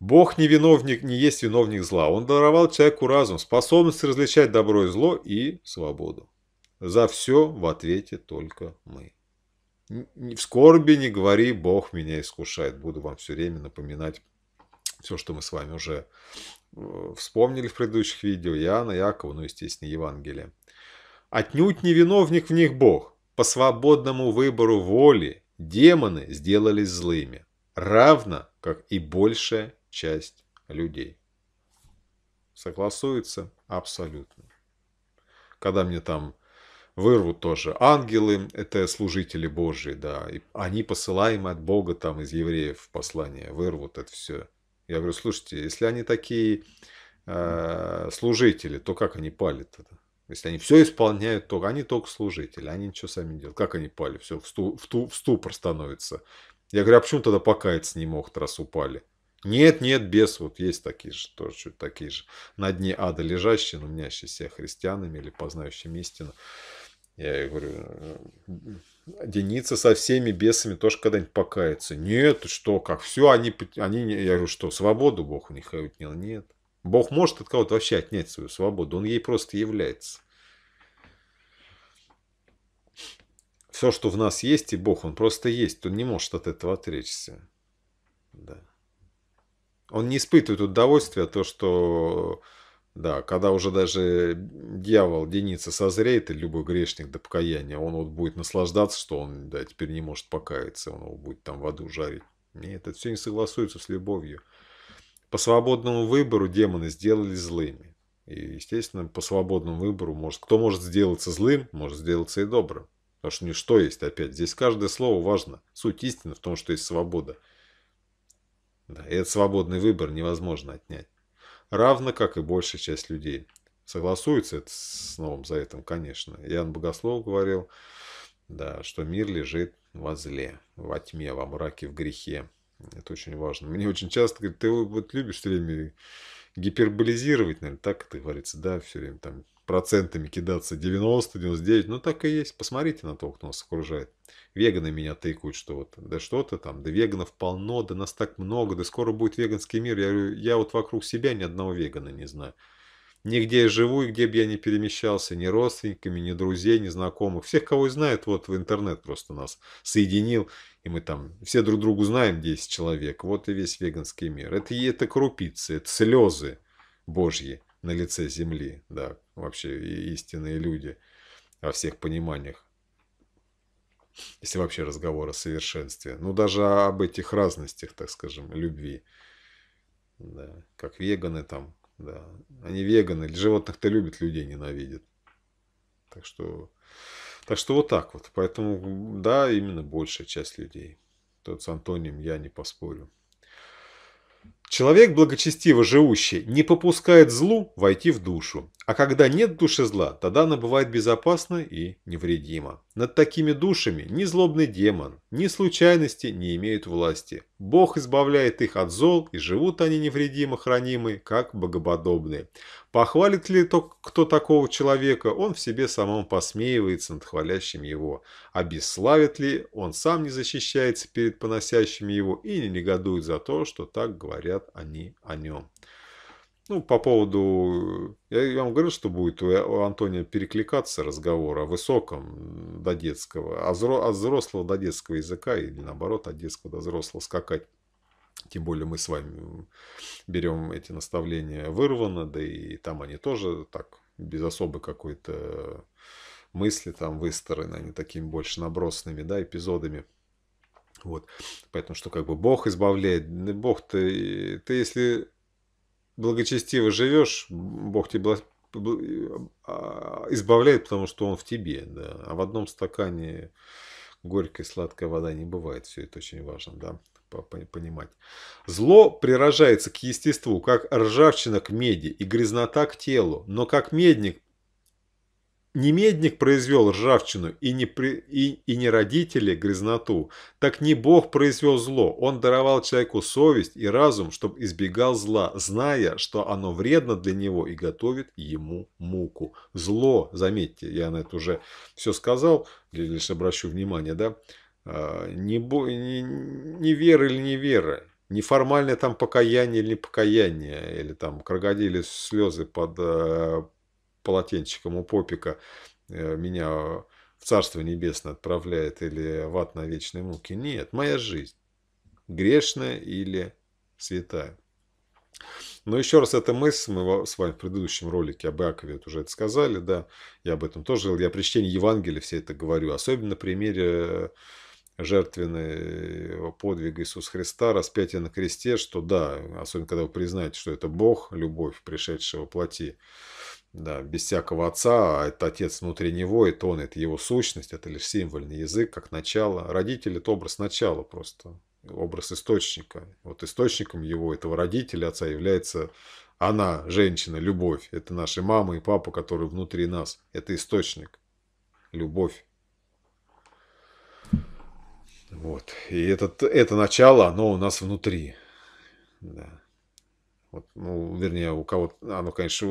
Бог не виновник, не есть виновник зла. Он даровал человеку разум, способность различать добро и зло и свободу. За все в ответе только мы. В скорби не говори, Бог меня искушает. Буду вам все время напоминать все, что мы с вами уже э, вспомнили в предыдущих видео, Иоанна, Якова, ну, естественно, Евангелие. Отнюдь не виновник в них Бог. По свободному выбору воли демоны сделались злыми, равно как и большая часть людей. Согласуется абсолютно. Когда мне там вырвут тоже ангелы, это служители Божьи, да, и они посылаемые от Бога там из евреев послание, вырвут это все я говорю, слушайте, если они такие э, служители, то как они палят это? Если они все исполняют, то они только служители, они ничего сами не делают. Как они пали? Все, в, сту, в, ту, в ступор становится. Я говорю, а почему тогда покаяться не мог, раз упали? Нет, нет, бес, вот есть такие же, тоже чуть такие же, на дне ада лежащие, но меня христианами или познающими истину. Я говорю, э, Деница со всеми бесами тоже когда-нибудь покается. Нет, что, как все, они, они, я говорю, что, свободу Бог у них отнял? Нет. Бог может от кого-то вообще отнять свою свободу, он ей просто является. Все, что в нас есть, и Бог, он просто есть, он не может от этого отречься. Да. Он не испытывает удовольствия от того, что да, когда уже даже дьявол Деница созреет, и любой грешник до покаяния, он вот будет наслаждаться, что он да, теперь не может покаяться, он его будет там в аду жарить. Нет, это все не согласуется с любовью. По свободному выбору демоны сделали злыми. И, естественно, по свободному выбору может... Кто может сделаться злым, может сделаться и добрым. Потому что ничто есть опять. Здесь каждое слово важно. Суть истины в том, что есть свобода. Да, и этот свободный выбор невозможно отнять равно как и большая часть людей. Согласуется это с Новым Заветом, конечно. Иоанн Богослов говорил, да, что мир лежит во зле, во тьме, во мраке, в грехе. Это очень важно. Мне очень часто говорят, ты вот любишь все время гиперболизировать, наверное, так это говорится, да, все время там процентами кидаться 90-99, ну так и есть. Посмотрите на то, кто нас окружает. Веганы меня тыкают, что вот, да что то там, да веганов полно, да нас так много, да скоро будет веганский мир. Я я вот вокруг себя ни одного вегана не знаю. Нигде я живу и где бы я ни перемещался, ни родственниками, ни друзей, ни знакомых. Всех, кого и знает, вот в интернет просто нас соединил, и мы там все друг другу знаем 10 человек. Вот и весь веганский мир. Это, это крупицы, это слезы божьи на лице земли, да, вообще истинные люди во всех пониманиях. Если вообще разговор о совершенстве. Ну, даже об этих разностях, так скажем, любви. Да, как веганы там, да. Они веганы, животных-то любят, людей ненавидят. Так что, так что вот так вот. Поэтому, да, именно большая часть людей. Тот с Антонием я не поспорю. Человек благочестиво живущий не попускает злу войти в душу, а когда нет души зла, тогда она бывает безопасна и невредима. Над такими душами ни злобный демон, ни случайности не имеют власти. Бог избавляет их от зол, и живут они невредимо хранимы, как богоподобные. Похвалит ли то, кто такого человека, он в себе самом посмеивается над хвалящим его. А бесславит ли, он сам не защищается перед поносящими его и не негодует за то, что так говорят говорят они о нем. Ну, по поводу... Я вам говорил, что будет у Антония перекликаться разговор о высоком до детского, от взрослого до детского языка или наоборот от детского до взрослого скакать. Тем более мы с вами берем эти наставления вырвано, да и там они тоже так без особой какой-то мысли там выстроены, они такими больше набросными, да, эпизодами. Вот. Поэтому, что как бы Бог избавляет. Бог, ты, ты если благочестиво живешь, Бог тебя а, избавляет, потому что он в тебе. Да. А в одном стакане горькая и сладкая вода не бывает. Все это очень важно да, понимать. Зло прирожается к естеству, как ржавчина к меди и грязнота к телу. Но как медник не медник произвел ржавчину и не, при... и... и не родители грязноту, так не Бог произвел зло, он даровал человеку совесть и разум, чтобы избегал зла, зная, что оно вредно для него и готовит ему муку. Зло, заметьте, я на это уже все сказал, лишь обращу внимание, да, а, не, бо... не... не вера или не вера, неформальное там покаяние или не покаяние, или там крокодили слезы под э, полотенчиком у попика э, меня в Царство Небесное отправляет или в ад на вечные муки. Нет, моя жизнь грешная или святая. Но еще раз, эта мысль, мы с вами в предыдущем ролике об Иакове уже это сказали, да, я об этом тоже говорил, я при чтении Евангелия все это говорю, особенно на примере э, жертвенной э, подвига Иисуса Христа, распятие на кресте, что да, особенно когда вы признаете, что это Бог, любовь пришедшая плоти, плоти, да, без всякого отца, а это отец внутри него, и он, это его сущность, это лишь символьный язык, как начало. Родитель – это образ начала просто, образ источника. Вот источником его, этого родителя, отца, является она, женщина, любовь. Это наши мама и папа, которые внутри нас. Это источник, любовь. Вот. И это, это начало, оно у нас внутри. Да. Вот, ну, вернее, у кого-то, оно, конечно,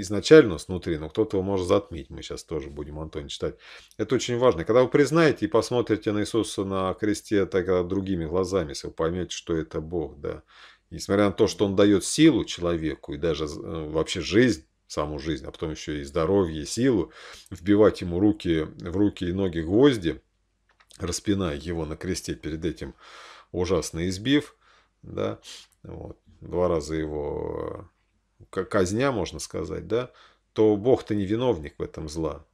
изначально снутри, но кто-то его может затмить. Мы сейчас тоже будем Антон читать. Это очень важно. Когда вы признаете и посмотрите на Иисуса на кресте так другими глазами, если вы поймете, что это Бог, да. несмотря на то, что Он дает силу человеку и даже э, вообще жизнь, саму жизнь, а потом еще и здоровье, и силу, вбивать ему руки, в руки и ноги гвозди, распиная его на кресте перед этим ужасно избив, да, вот, два раза его э, казня, можно сказать, да, то Бог-то не виновник в этом зла.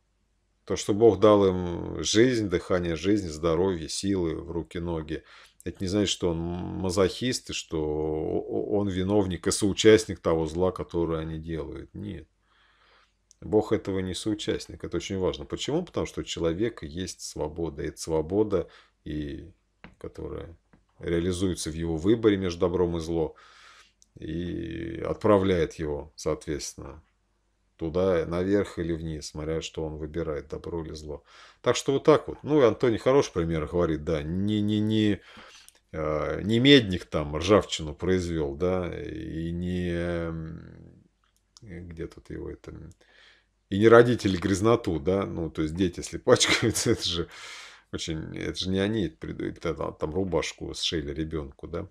То, что Бог дал им жизнь, дыхание жизни, здоровье, силы в руки, ноги, это не значит, что он мазохист и что он виновник и соучастник того зла, которое они делают. Нет. Бог этого не соучастник. Это очень важно. Почему? Потому что у человека есть свобода. И это свобода, и, которая реализуется в его выборе между добром и злом, и отправляет его, соответственно, туда, наверх или вниз, смотря что он выбирает, добро или зло. Так что вот так вот. Ну, и Антоний хороший пример говорит, да, не, не, не, э, не медник там ржавчину произвел, да, и не, э, где тут его это, и не родители грязноту, да, ну, то есть дети, если пачкаются, это же очень, это же не они, это, там рубашку сшили ребенку, да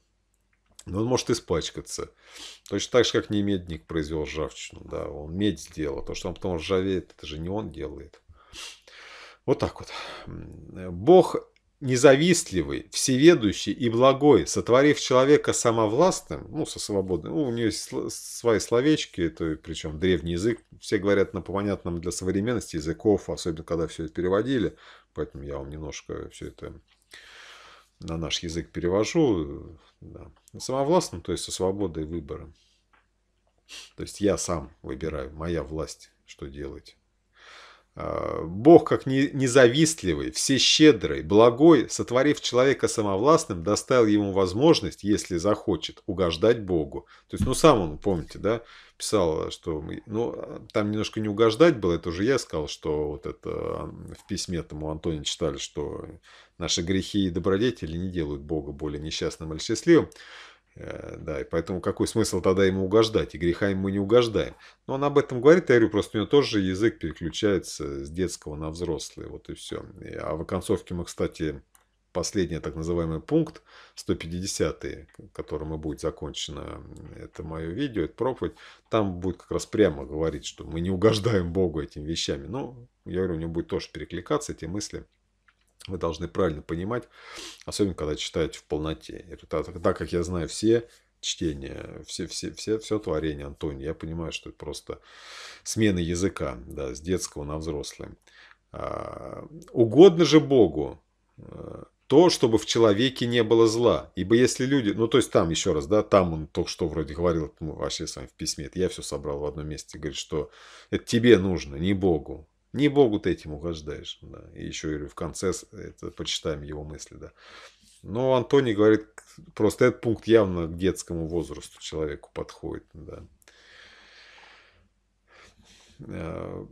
но он может испачкаться. Точно так же, как не медник произвел ржавчину. Да, он медь сделал. То, что он потом ржавеет, это же не он делает. Вот так вот. Бог независтливый, всеведущий и благой, сотворив человека самовластным, ну, со свободным, ну, у нее есть свои словечки, это причем древний язык, все говорят на понятном для современности языков, особенно когда все это переводили, поэтому я вам немножко все это на наш язык перевожу, э, да, самовластным, то есть со свободой выбора. То есть я сам выбираю, моя власть, что делать. А, Бог, как независтливый, всещедрый, благой, сотворив человека самовластным, доставил ему возможность, если захочет, угождать Богу. То есть, ну, сам он, помните, да, писал, что ну, а, там немножко не угождать было, это уже я сказал, что вот это в письме тому Антоне читали, что наши грехи и добродетели не делают Бога более несчастным или счастливым. Э, да, и поэтому какой смысл тогда ему угождать? И греха ему не угождаем. Но он об этом говорит, я говорю, просто у него тоже язык переключается с детского на взрослый, вот и все. А в оконцовке мы, кстати, последний так называемый пункт, 150, которым и будет закончено это мое видео, это проповедь, там будет как раз прямо говорить, что мы не угождаем Богу этими вещами. Но, ну, я говорю, у него будет тоже перекликаться эти мысли. Вы должны правильно понимать, особенно когда читаете в полноте. Это а, так, так как я знаю все чтения, все, все, все, все творение Антони. Я понимаю, что это просто смена языка, да, с детского на взрослый. А, угодно же Богу, а, то, чтобы в человеке не было зла. Ибо если люди... Ну, то есть там, еще раз, да, там он только что вроде говорил, ну, вообще с вами в письме, это я все собрал в одном месте, говорит, что это тебе нужно, не Богу. Не Богу ты этим угождаешь. Да. И еще говорю, в конце это почитаем его мысли, да. Но Антоний говорит, просто этот пункт явно к детскому возрасту человеку подходит, да. Э,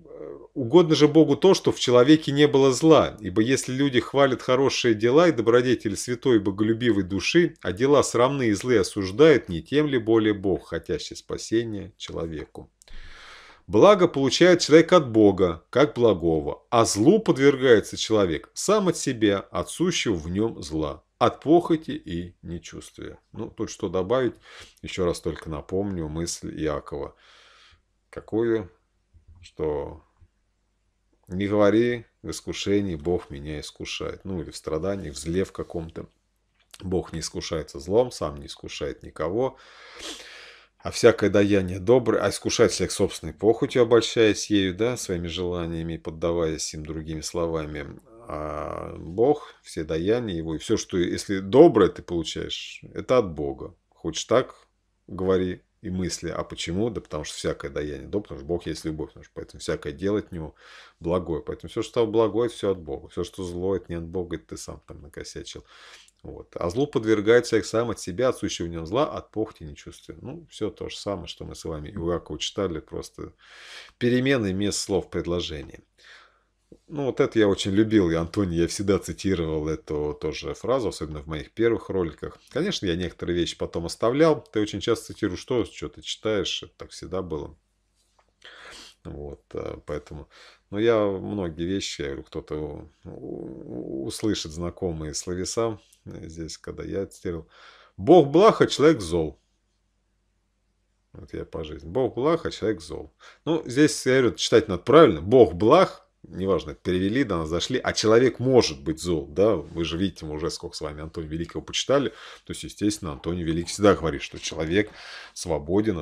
угодно же Богу то, что в человеке не было зла, ибо если люди хвалят хорошие дела и добродетель святой и боголюбивой души, а дела срамные и злые осуждают, не тем ли более Бог, хотящий спасения человеку. Благо получает человек от Бога, как благого, а злу подвергается человек сам от себя, от сущего в нем зла, от похоти и нечувствия. Ну, тут что добавить, еще раз только напомню мысль Иакова. Какую что не говори в искушении, Бог меня искушает. Ну или в страдании, в зле в каком-то. Бог не искушается злом, сам не искушает никого. А всякое даяние доброе, а искушает всех собственной похотью, обольщаясь ею, да, своими желаниями, поддаваясь им другими словами. А Бог, все даяния его, и все, что если доброе ты получаешь, это от Бога. Хочешь так, говори, и мысли. А почему? Да потому что всякое даяние. Да потому что Бог есть любовь. Потому что поэтому всякое делать от Него благое. Поэтому все, что стало благое, все от Бога. Все, что злое, это не от Бога, это ты сам там накосячил. Вот. А зло подвергает человек сам от себя, от сущего в нем зла, от похоти не чувствует. Ну, все то же самое, что мы с вами и у Якова читали, просто перемены мест слов предложения. Ну, вот это я очень любил, и Антони, я всегда цитировал эту тоже фразу, особенно в моих первых роликах. Конечно, я некоторые вещи потом оставлял. Ты очень часто цитируешь, что, что ты читаешь, это так всегда было. Вот, э, поэтому... Но ну, я многие вещи, я говорю, кто-то услышит знакомые словеса э, здесь, когда я цитировал. «Бог благ, а человек зол». Вот я по жизни. Бог благ, а человек зол. Ну, здесь, я говорю, читать надо правильно. Бог благ, неважно, перевели, до нас зашли, а человек может быть зол, да, вы же видите, мы уже сколько с вами Антония Великого почитали, то есть, естественно, Антоний Великий всегда говорит, что человек свободен,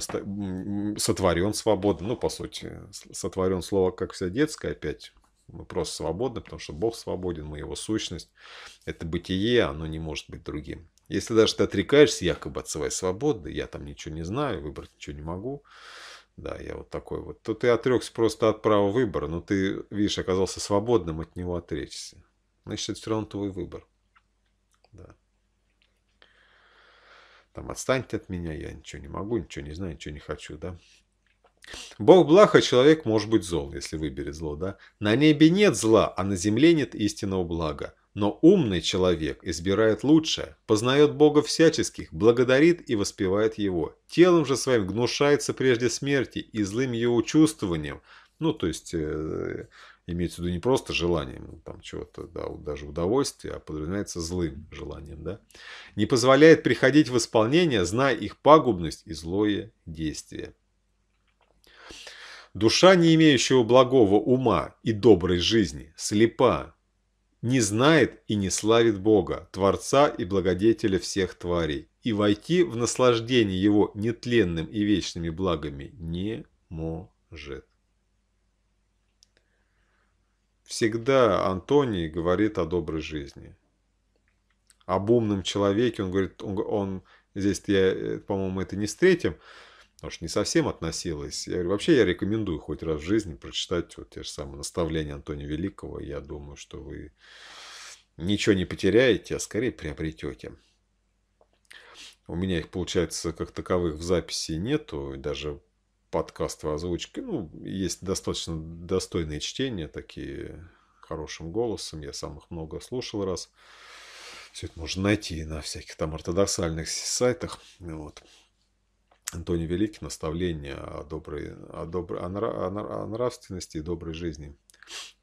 сотворен свободно, ну, по сути, сотворен слово, как вся детская опять, мы просто свободны, потому что Бог свободен, мы его сущность, это бытие, оно не может быть другим. Если даже ты отрекаешься якобы от своей свободы, я там ничего не знаю, выбрать ничего не могу, да, я вот такой вот. То ты отрекся просто от права выбора, но ты, видишь, оказался свободным от него отречься. Значит, это все равно твой выбор. Да. Там, отстаньте от меня, я ничего не могу, ничего не знаю, ничего не хочу, да. Бог благ, а человек может быть зол, если выберет зло, да. На небе нет зла, а на земле нет истинного блага. Но умный человек избирает лучшее, познает Бога всяческих, благодарит и воспевает Его. Телом же своим гнушается прежде смерти и злым его чувствованием, ну, то есть, э, имеется в виду не просто желанием, ну, там чего-то, да, даже удовольствие, а подразумевается злым желанием, да, не позволяет приходить в исполнение, зная их пагубность и злое действие. Душа, не имеющего благого ума и доброй жизни, слепа, не знает и не славит Бога, Творца и Благодетеля всех тварей, и войти в наслаждение Его нетленным и вечными благами не может. Всегда Антоний говорит о доброй жизни. Об умном человеке, он говорит, он, он здесь я, э, по-моему, это не встретим, потому что не совсем относилась. Я говорю, вообще я рекомендую хоть раз в жизни прочитать вот те же самые наставления Антония Великого. Я думаю, что вы ничего не потеряете, а скорее приобретете. У меня их, получается, как таковых в записи нету, даже подкаст в Ну, есть достаточно достойные чтения, такие хорошим голосом. Я сам их много слушал раз. Все это можно найти на всяких там ортодоксальных сайтах. Вот. Антоний Великий «Наставление о, доброй, о, добр, о, нра, о нравственности и доброй жизни».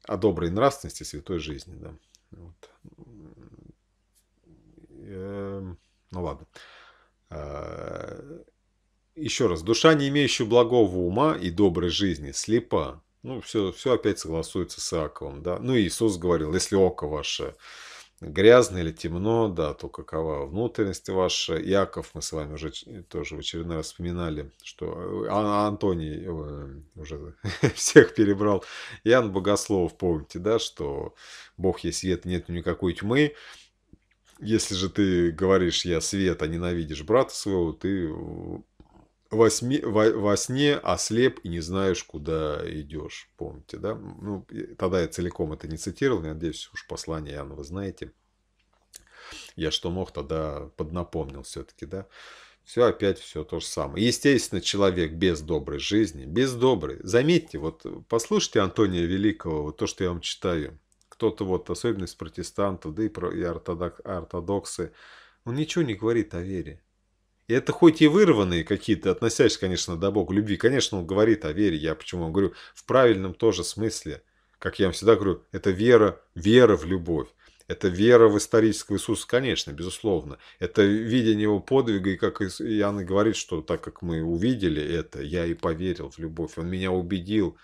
О доброй нравственности святой жизни, да. Вот. Э, ну ладно. Э, еще раз. «Душа, не имеющая благого ума и доброй жизни, слепа». Ну, все, все опять согласуется с Иаковом, да. Ну, Иисус говорил, если око ваше грязно или темно, да, то какова внутренность ваша. Яков, мы с вами уже э, тоже в очередной раз вспоминали, что э, а, а Антоний э, уже всех перебрал. Ян Богослов, помните, да, что Бог есть свет, нет никакой тьмы. Если же ты говоришь «я свет», а ненавидишь брата своего, ты во, сме, во, во сне ослеп и не знаешь, куда идешь, помните, да? Ну, тогда я целиком это не цитировал, я надеюсь, уж послание Иоанна вы знаете. Я что мог, тогда поднапомнил все-таки, да? Все опять все то же самое. Естественно, человек без доброй жизни, без доброй. Заметьте, вот послушайте Антония Великого, вот то, что я вам читаю. Кто-то вот, особенно из протестантов, да и, про, и ортодоксы, он ничего не говорит о вере. И это хоть и вырванные какие-то, относясь, конечно, до Бога, любви. Конечно, он говорит о вере. Я почему говорю в правильном тоже смысле. Как я вам всегда говорю, это вера, вера в любовь. Это вера в исторического Иисуса, конечно, безусловно. Это видение его подвига, и как Иоанн говорит, что так как мы увидели это, я и поверил в любовь. Он меня убедил,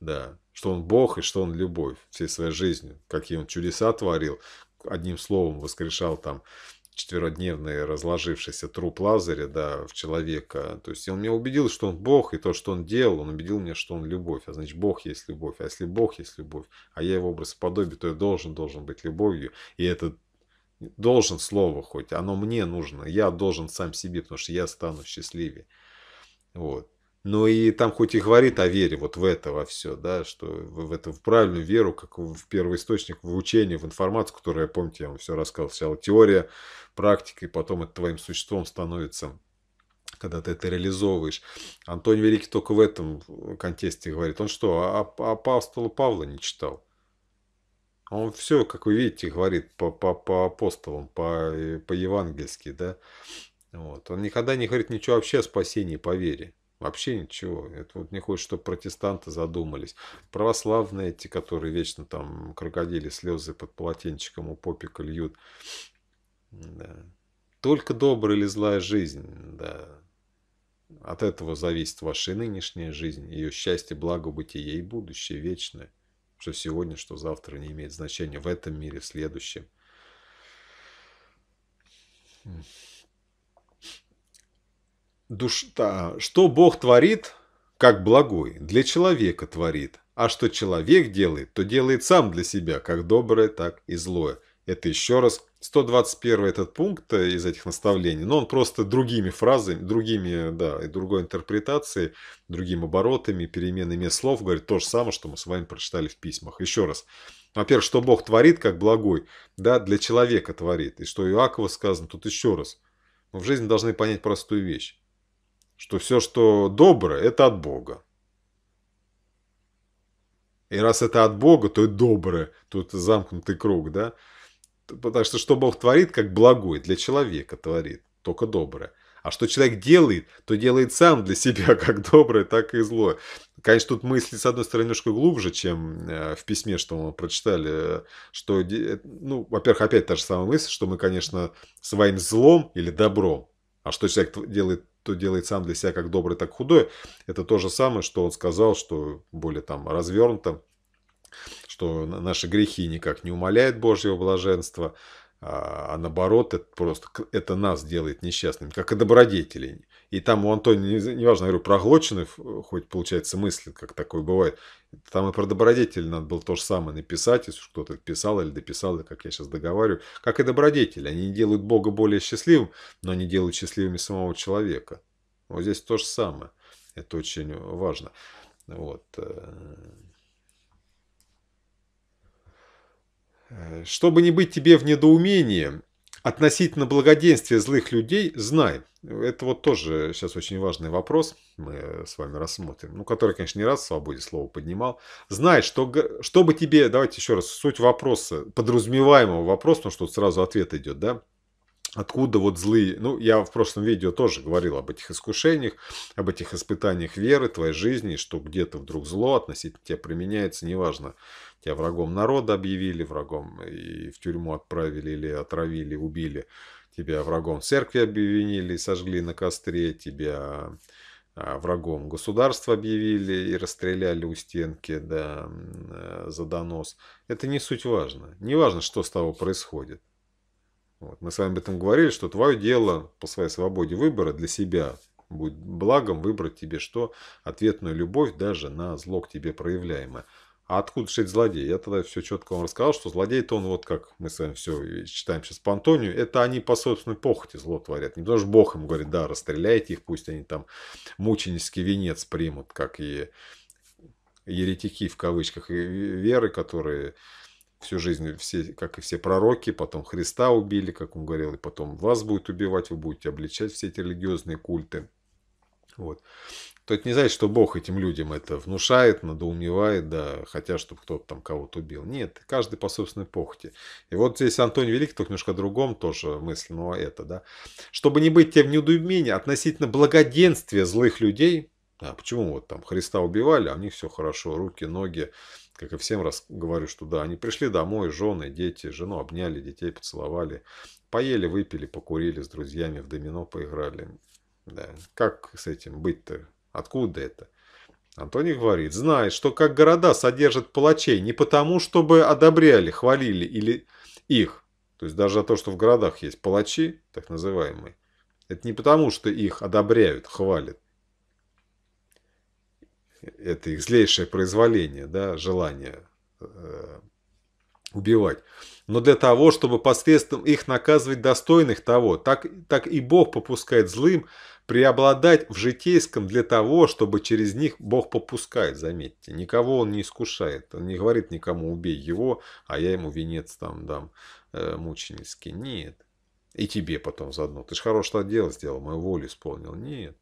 да, что он Бог и что он любовь всей своей жизнью. Какие он чудеса творил, одним словом воскрешал там четверодневный разложившийся труп Лазаря, да, в человека. То есть он меня убедил, что он Бог, и то, что он делал, он убедил меня, что он любовь. А значит, Бог есть любовь. А если Бог есть любовь, а я его образ подобие, то я должен, должен быть любовью. И это должен слово хоть, оно мне нужно. Я должен сам себе, потому что я стану счастливее. Вот. Но ну, и там хоть и говорит о вере, вот в это во все, да, что в эту в правильную веру, как в первый источник, в учение, в информацию, которую помните, я вам все рассказывал, вся теория, практика, и потом это твоим существом становится когда ты это реализовываешь. Антоний Великий только в этом контексте говорит. Он что, а, а, а апостола Павла не читал? Он все, как вы видите, говорит по, по, по апостолам, по, э, по евангельски, да? Вот. Он никогда не говорит ничего вообще о спасении по вере. Вообще ничего. Это вот не хочет, чтобы протестанты задумались. Православные те которые вечно там крокодили слезы под полотенчиком у попика льют. Да. Только добрая или злая жизнь, да. От этого зависит ваша и нынешняя жизнь, ее счастье, благо, бытие и будущее вечное. Что сегодня, что завтра не имеет значения в этом мире, в следующем. Mm душ, что Бог творит, как благой, для человека творит, а что человек делает, то делает сам для себя, как доброе, так и злое. Это еще раз 121 этот пункт э, из этих наставлений, но он просто другими фразами, другими, да, и другой интерпретацией, другими оборотами, переменами слов говорит то же самое, что мы с вами прочитали в письмах. Еще раз. Во-первых, что Бог творит, как благой, да, для человека творит. И что Иакова сказано, тут еще раз. Мы в жизни должны понять простую вещь что все, что доброе, это от Бога. И раз это от Бога, то и доброе. Тут замкнутый круг, да? Потому что что Бог творит, как благой для человека творит, только доброе. А что человек делает, то делает сам для себя, как доброе, так и злое. Конечно, тут мысли, с одной стороны, немножко глубже, чем э, в письме, что мы прочитали, что, э, ну, во-первых, опять та же самая мысль, что мы, конечно, своим злом или добром, а что человек делает кто делает сам для себя как добрый, так худой, это то же самое, что он сказал, что более там развернуто, что наши грехи никак не умаляют Божьего блаженства, а, а наоборот, это просто это нас делает несчастными, как и добродетели. И там у Антони, неважно, говорю, проглоченный, э, хоть получается мысль, как такое бывает. Там и про добродетель надо было то же самое написать, если кто-то писал или дописал, или как я сейчас договариваю. Как и добродетель. Они делают Бога более счастливым, но они делают счастливыми самого человека. Вот здесь то же самое. Это очень важно. Вот. Э, э, Чтобы не быть тебе в недоумении относительно благоденствия злых людей, знай, это вот тоже сейчас очень важный вопрос, мы с вами рассмотрим, ну, который, конечно, не раз в свободе слова поднимал. Знает, что, чтобы тебе, давайте еще раз, суть вопроса, подразумеваемого вопроса, потому что тут сразу ответ идет, да, Откуда вот злые... Ну, я в прошлом видео тоже говорил об этих искушениях, об этих испытаниях веры, твоей жизни, что где-то вдруг зло относительно тебя применяется, неважно, тебя врагом народа объявили, врагом и в тюрьму отправили или отравили, убили тебя врагом церкви обвинили и сожгли на костре, тебя а, врагом государства объявили и расстреляли у стенки да, э, за донос. Это не суть важно. Не важно, что с того происходит. Вот. Мы с вами об этом говорили, что твое дело по своей свободе выбора для себя будет благом выбрать тебе что? Ответную любовь даже на зло к тебе проявляемое. А откуда шить злодей? Я тогда все четко вам рассказал, что злодей-то он вот как мы с вами все читаем сейчас по Антонию, это они по собственной похоти зло творят. Не потому что Бог им говорит, да, расстреляйте их, пусть они там мученический венец примут, как и еретики в кавычках, и веры, которые всю жизнь, все, как и все пророки, потом Христа убили, как он говорил, и потом вас будет убивать, вы будете обличать все эти религиозные культы. Вот то это не значит, что Бог этим людям это внушает, надоумевает, да, хотя, чтобы кто-то там кого-то убил. Нет, каждый по собственной похоти. И вот здесь Антоний Великий, только немножко о другом тоже мысль, но это, да. Чтобы не быть тем в недоумении относительно благоденствия злых людей, а почему вот там Христа убивали, а у них все хорошо, руки, ноги, как и всем раз говорю, что да, они пришли домой, жены, дети, жену обняли, детей поцеловали, поели, выпили, покурили с друзьями, в домино поиграли. Да. Как с этим быть-то? Откуда это? Антоний говорит, знает, что как города содержат палачей не потому, чтобы одобряли, хвалили или их, то есть даже то, что в городах есть палачи, так называемые, это не потому, что их одобряют, хвалят. Это их злейшее произволение, да, желание э, убивать но для того, чтобы посредством их наказывать достойных того, так, так и Бог попускает злым преобладать в житейском для того, чтобы через них Бог попускает, заметьте. Никого он не искушает, он не говорит никому «убей его, а я ему венец там дам э, мученический». Нет. И тебе потом заодно. Ты же хорошее дело сделал, мою волю исполнил. Нет.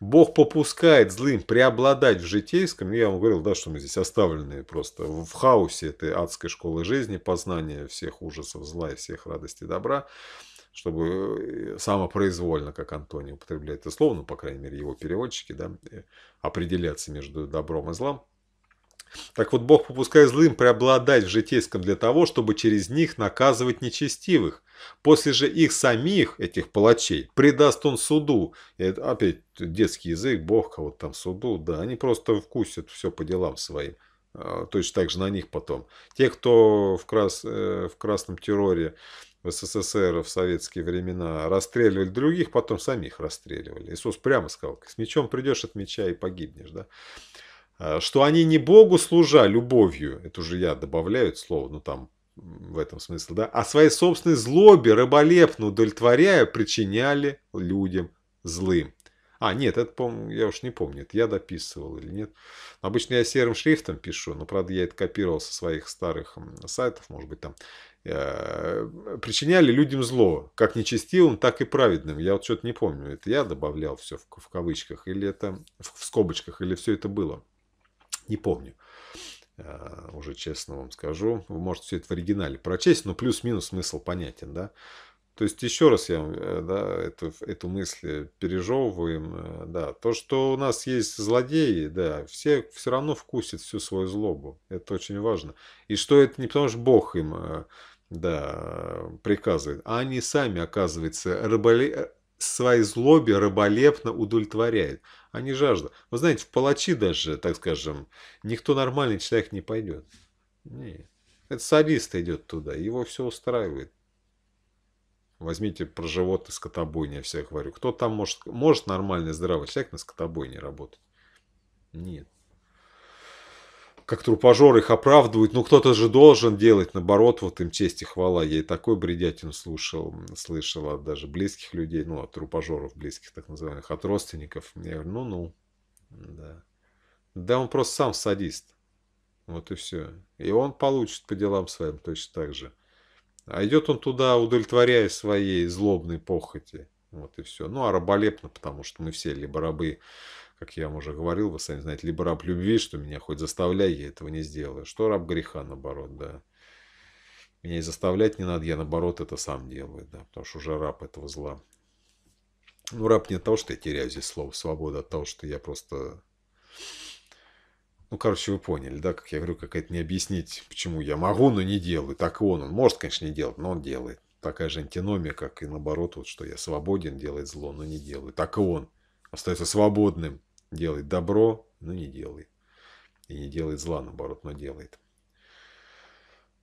Бог попускает злым преобладать в житейском. Я вам говорил, да, что мы здесь оставленные просто в хаосе этой адской школы жизни, познания всех ужасов зла и всех радостей добра, чтобы э, самопроизвольно, как Антоний употребляет это слово, ну, по крайней мере, его переводчики, да, э, определяться между добром и злом. Так вот, Бог попускает злым преобладать в житейском для того, чтобы через них наказывать нечестивых. После же их самих, этих палачей, предаст он суду. И это, опять детский язык, Бог кого-то там суду, да, они просто вкусят все по делам своим. А, Точно так же на них потом. Те, кто в, крас, э, в красном терроре в СССР в советские времена расстреливали других, потом самих расстреливали. Иисус прямо сказал, с мечом придешь от меча и погибнешь. Да? А, что они не Богу служа любовью, это уже я добавляю это слово, ну там в этом смысле, да, а своей собственной злобе раболепно удовлетворяя причиняли людям злым. А, нет, это, по я уж не помню, это я дописывал или нет. Обычно я серым шрифтом пишу, но, правда, я это копировал со своих старых сайтов, может быть, там. Э, причиняли людям зло, как нечестивым, так и праведным. Я вот что-то не помню, это я добавлял все в, в кавычках, или это в, в скобочках, или все это было не помню. А, уже честно вам скажу. Вы можете все это в оригинале прочесть, но плюс-минус смысл понятен, да. То есть еще раз я э, да, эту, эту мысль пережевываем. Э, да. То, что у нас есть злодеи, да, все все равно вкусят всю свою злобу. Это очень важно. И что это не потому, что Бог им э, да, приказывает, а они сами, оказывается, раболи, своей злобе рыболепно удовлетворяет, а не жажда. Вы знаете, в палачи даже, так скажем, никто нормальный человек не пойдет. Нет. Это солист идет туда, его все устраивает. Возьмите про живот и скотобойни, я всех говорю. Кто там может, может нормальный здравый человек на скотобойне работать? Нет как трупажер их оправдывают, ну кто-то же должен делать, наоборот, вот им честь и хвала. Я и такой бредятину слушал, слышал от даже близких людей, ну от трупожоров близких, так называемых, от родственников. Я говорю, ну-ну, да. Да он просто сам садист. Вот и все. И он получит по делам своим точно так же. А идет он туда, удовлетворяя своей злобной похоти. Вот и все. Ну, а раболепно, потому что мы все либо рабы как я вам уже говорил, вы сами знаете, либо раб любви, что меня хоть заставляй, я этого не сделаю, что раб греха, наоборот, да. Меня и заставлять не надо, я наоборот это сам делаю, да, потому что уже раб этого зла. Ну, раб не от того, что я теряю здесь слово свобода, а от того, что я просто... Ну, короче, вы поняли, да, как я говорю, как это не объяснить, почему я могу, но не делаю. Так и он, он может, конечно, не делать, но он делает. Такая же антиномия, как и наоборот, вот что я свободен, делает зло, но не делаю. Так и он остается свободным, Делает добро, но не делает. И не делает зла, наоборот, но делает.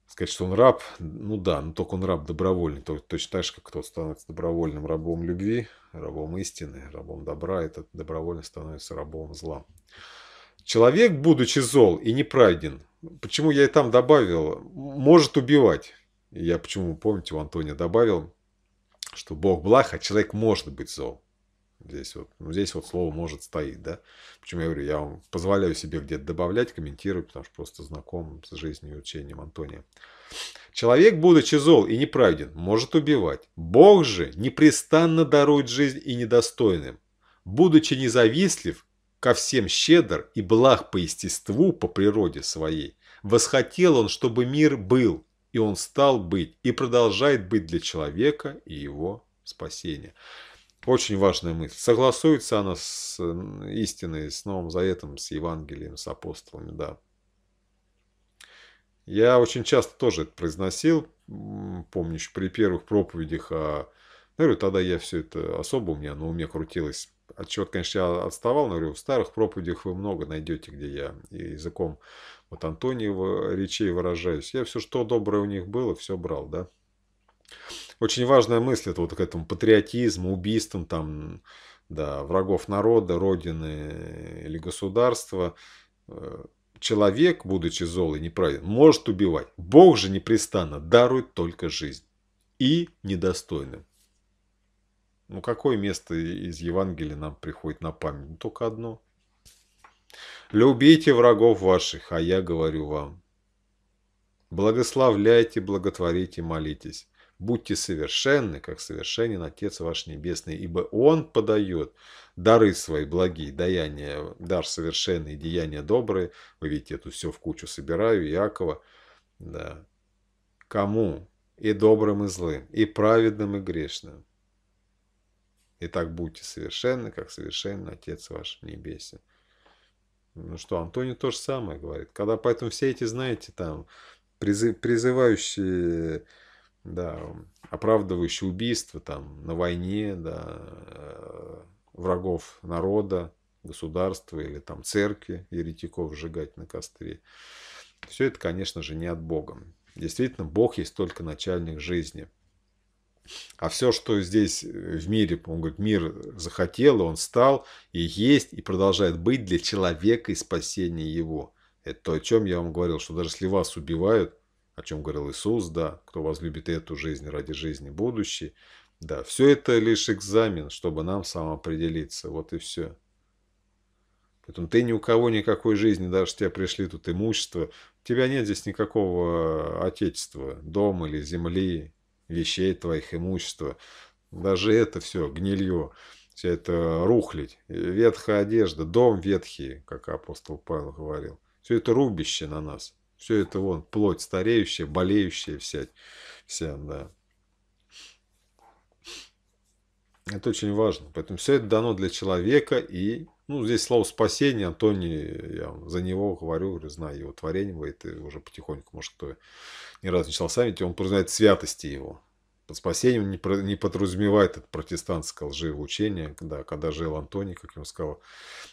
Сказать, что он раб, ну да, но только он раб добровольный. Точно так же, как кто становится добровольным рабом любви, рабом истины, рабом добра, этот добровольно становится рабом зла. Человек, будучи зол и неправеден, почему я и там добавил, может убивать. Я почему, помните, у Антония добавил, что Бог благ, а человек может быть зол. Здесь вот, ну здесь вот слово «может» стоит, да. Почему я говорю, я вам позволяю себе где-то добавлять, комментировать, потому что просто знаком с жизнью и учением Антония. Человек, будучи зол и неправеден, может убивать. Бог же непрестанно дарует жизнь и недостойным. Будучи независтлив, ко всем щедр и благ по естеству, по природе своей, восхотел он, чтобы мир был, и он стал быть, и продолжает быть для человека и его спасения. Очень важная мысль. Согласуется она с истиной, с Новым Заветом, с Евангелием, с апостолами, да. Я очень часто тоже это произносил, помню, еще при первых проповедях о а, Наверное, ну, тогда я все это особо у меня, на уме меня крутилось. Отчет, конечно, я отставал, но говорю, в старых проповедях вы много найдете, где я языком вот Антониева речей выражаюсь. Я все, что доброе у них было, все брал, да. Очень важная мысль, это вот к этому патриотизму, убийствам там, да, врагов народа, родины или государства. Э, человек, будучи зол и неправеден, может убивать. Бог же непрестанно дарует только жизнь. И недостойным. Ну, какое место из Евангелия нам приходит на память? Ну, только одно. Любите врагов ваших, а я говорю вам. Благословляйте, благотворите, молитесь Будьте совершенны, как совершенен Отец ваш Небесный, ибо Он подает дары свои благие, даяния, дар совершенный, деяния добрые. Вы видите, эту все в кучу собираю, Якова, Да. Кому? И добрым, и злым, и праведным, и грешным. Итак, будьте совершенны, как совершенен Отец ваш Небесный. Ну что, Антоний то же самое говорит. Когда поэтому все эти, знаете, там, призывающие да, оправдывающий убийство там, на войне, да, э, врагов народа, государства или там церкви, еретиков сжигать на костре. Все это, конечно же, не от Бога. Действительно, Бог есть только начальник жизни. А все, что здесь э, в мире, он говорит, мир захотел, он стал и есть, и продолжает быть для человека и спасения его. Это то, о чем я вам говорил, что даже если вас убивают – о чем говорил Иисус, да, кто возлюбит эту жизнь ради жизни будущей, да, все это лишь экзамен, чтобы нам самоопределиться, вот и все. Поэтому ты ни у кого никакой жизни, даже тебе пришли тут имущество, у тебя нет здесь никакого э, отечества, дома или земли, вещей твоих, имущества. Даже это все гнилье, вся это рухлить, ветхая одежда, дом ветхий, как апостол Павел говорил. Все это рубище на нас. Все это вон, плоть стареющая, болеющая вся, вся да. Это очень важно. Поэтому все это дано для человека. И ну, здесь слово спасение, Антони я за него говорю, говорю, знаю его творение, вы это уже потихоньку, может, кто не раз начал саммить, он признает святости его. Под спасением не, про, не подразумевает это протестантское лживое учение, да, когда жил Антоний, как я вам сказал,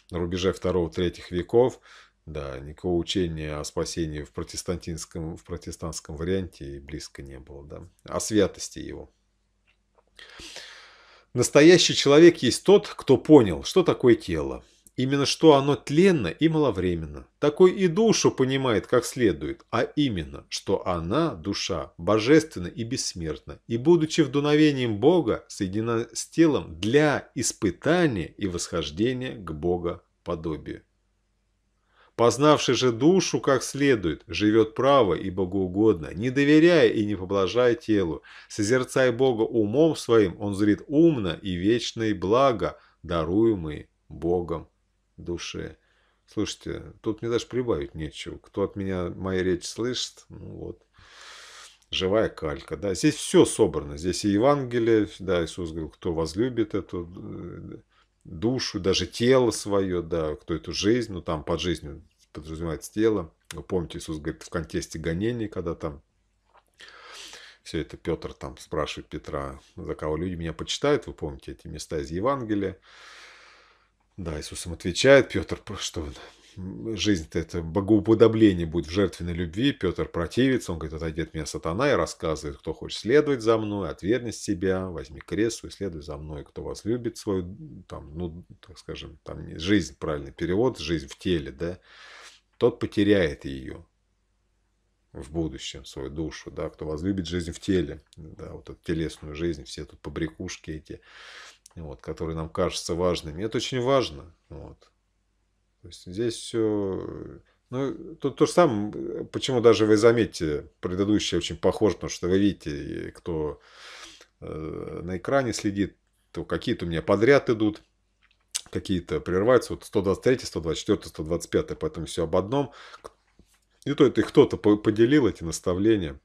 на рубеже 2-3 веков, да, никакого учения о спасении в протестантинском, в протестантском варианте и близко не было, да. О святости его. Настоящий человек есть тот, кто понял, что такое тело. Именно что оно тленно и маловременно. Такой и душу понимает как следует, а именно, что она, душа, божественна и бессмертна, и, будучи вдуновением Бога, соединена с телом для испытания и восхождения к Бога подобию. Познавший же душу как следует, живет право и богоугодно, не доверяя и не поблажая телу. Созерцая Бога умом своим, он зрит умно и вечное благо даруемые Богом душе. Слушайте, тут мне даже прибавить нечего. Кто от меня моя речь слышит, ну вот, живая калька. Да, здесь все собрано. Здесь и Евангелие, да, Иисус говорил, кто возлюбит эту э, душу, даже тело свое, да, кто эту жизнь, ну там под жизнью подразумевается тело. Вы помните, Иисус говорит в контексте гонений, когда там все это Петр там спрашивает Петра, за кого люди меня почитают, вы помните эти места из Евангелия. Да, Иисус им отвечает, Петр, что жизнь-то это богоуподобление будет в жертвенной любви. Петр противится, он говорит, отойди меня сатана и рассказывает, кто хочет следовать за мной, отвергнись себя, возьми крест и следуй за мной, кто вас любит свою, там, ну, так скажем, там жизнь, правильный перевод, жизнь в теле, да, тот потеряет ее в будущем, свою душу, да, кто возлюбит жизнь в теле, да, вот эту телесную жизнь, все тут побрякушки эти, вот, которые нам кажутся важными. Это очень важно, вот, то есть здесь все... Ну, тут то же самое, почему даже вы заметите, предыдущее очень похоже, потому что вы видите, кто э, на экране следит, то какие-то у меня подряд идут, какие-то прерываются, вот 123, 124, 125, поэтому все об одном. И то это кто-то поделил эти наставления.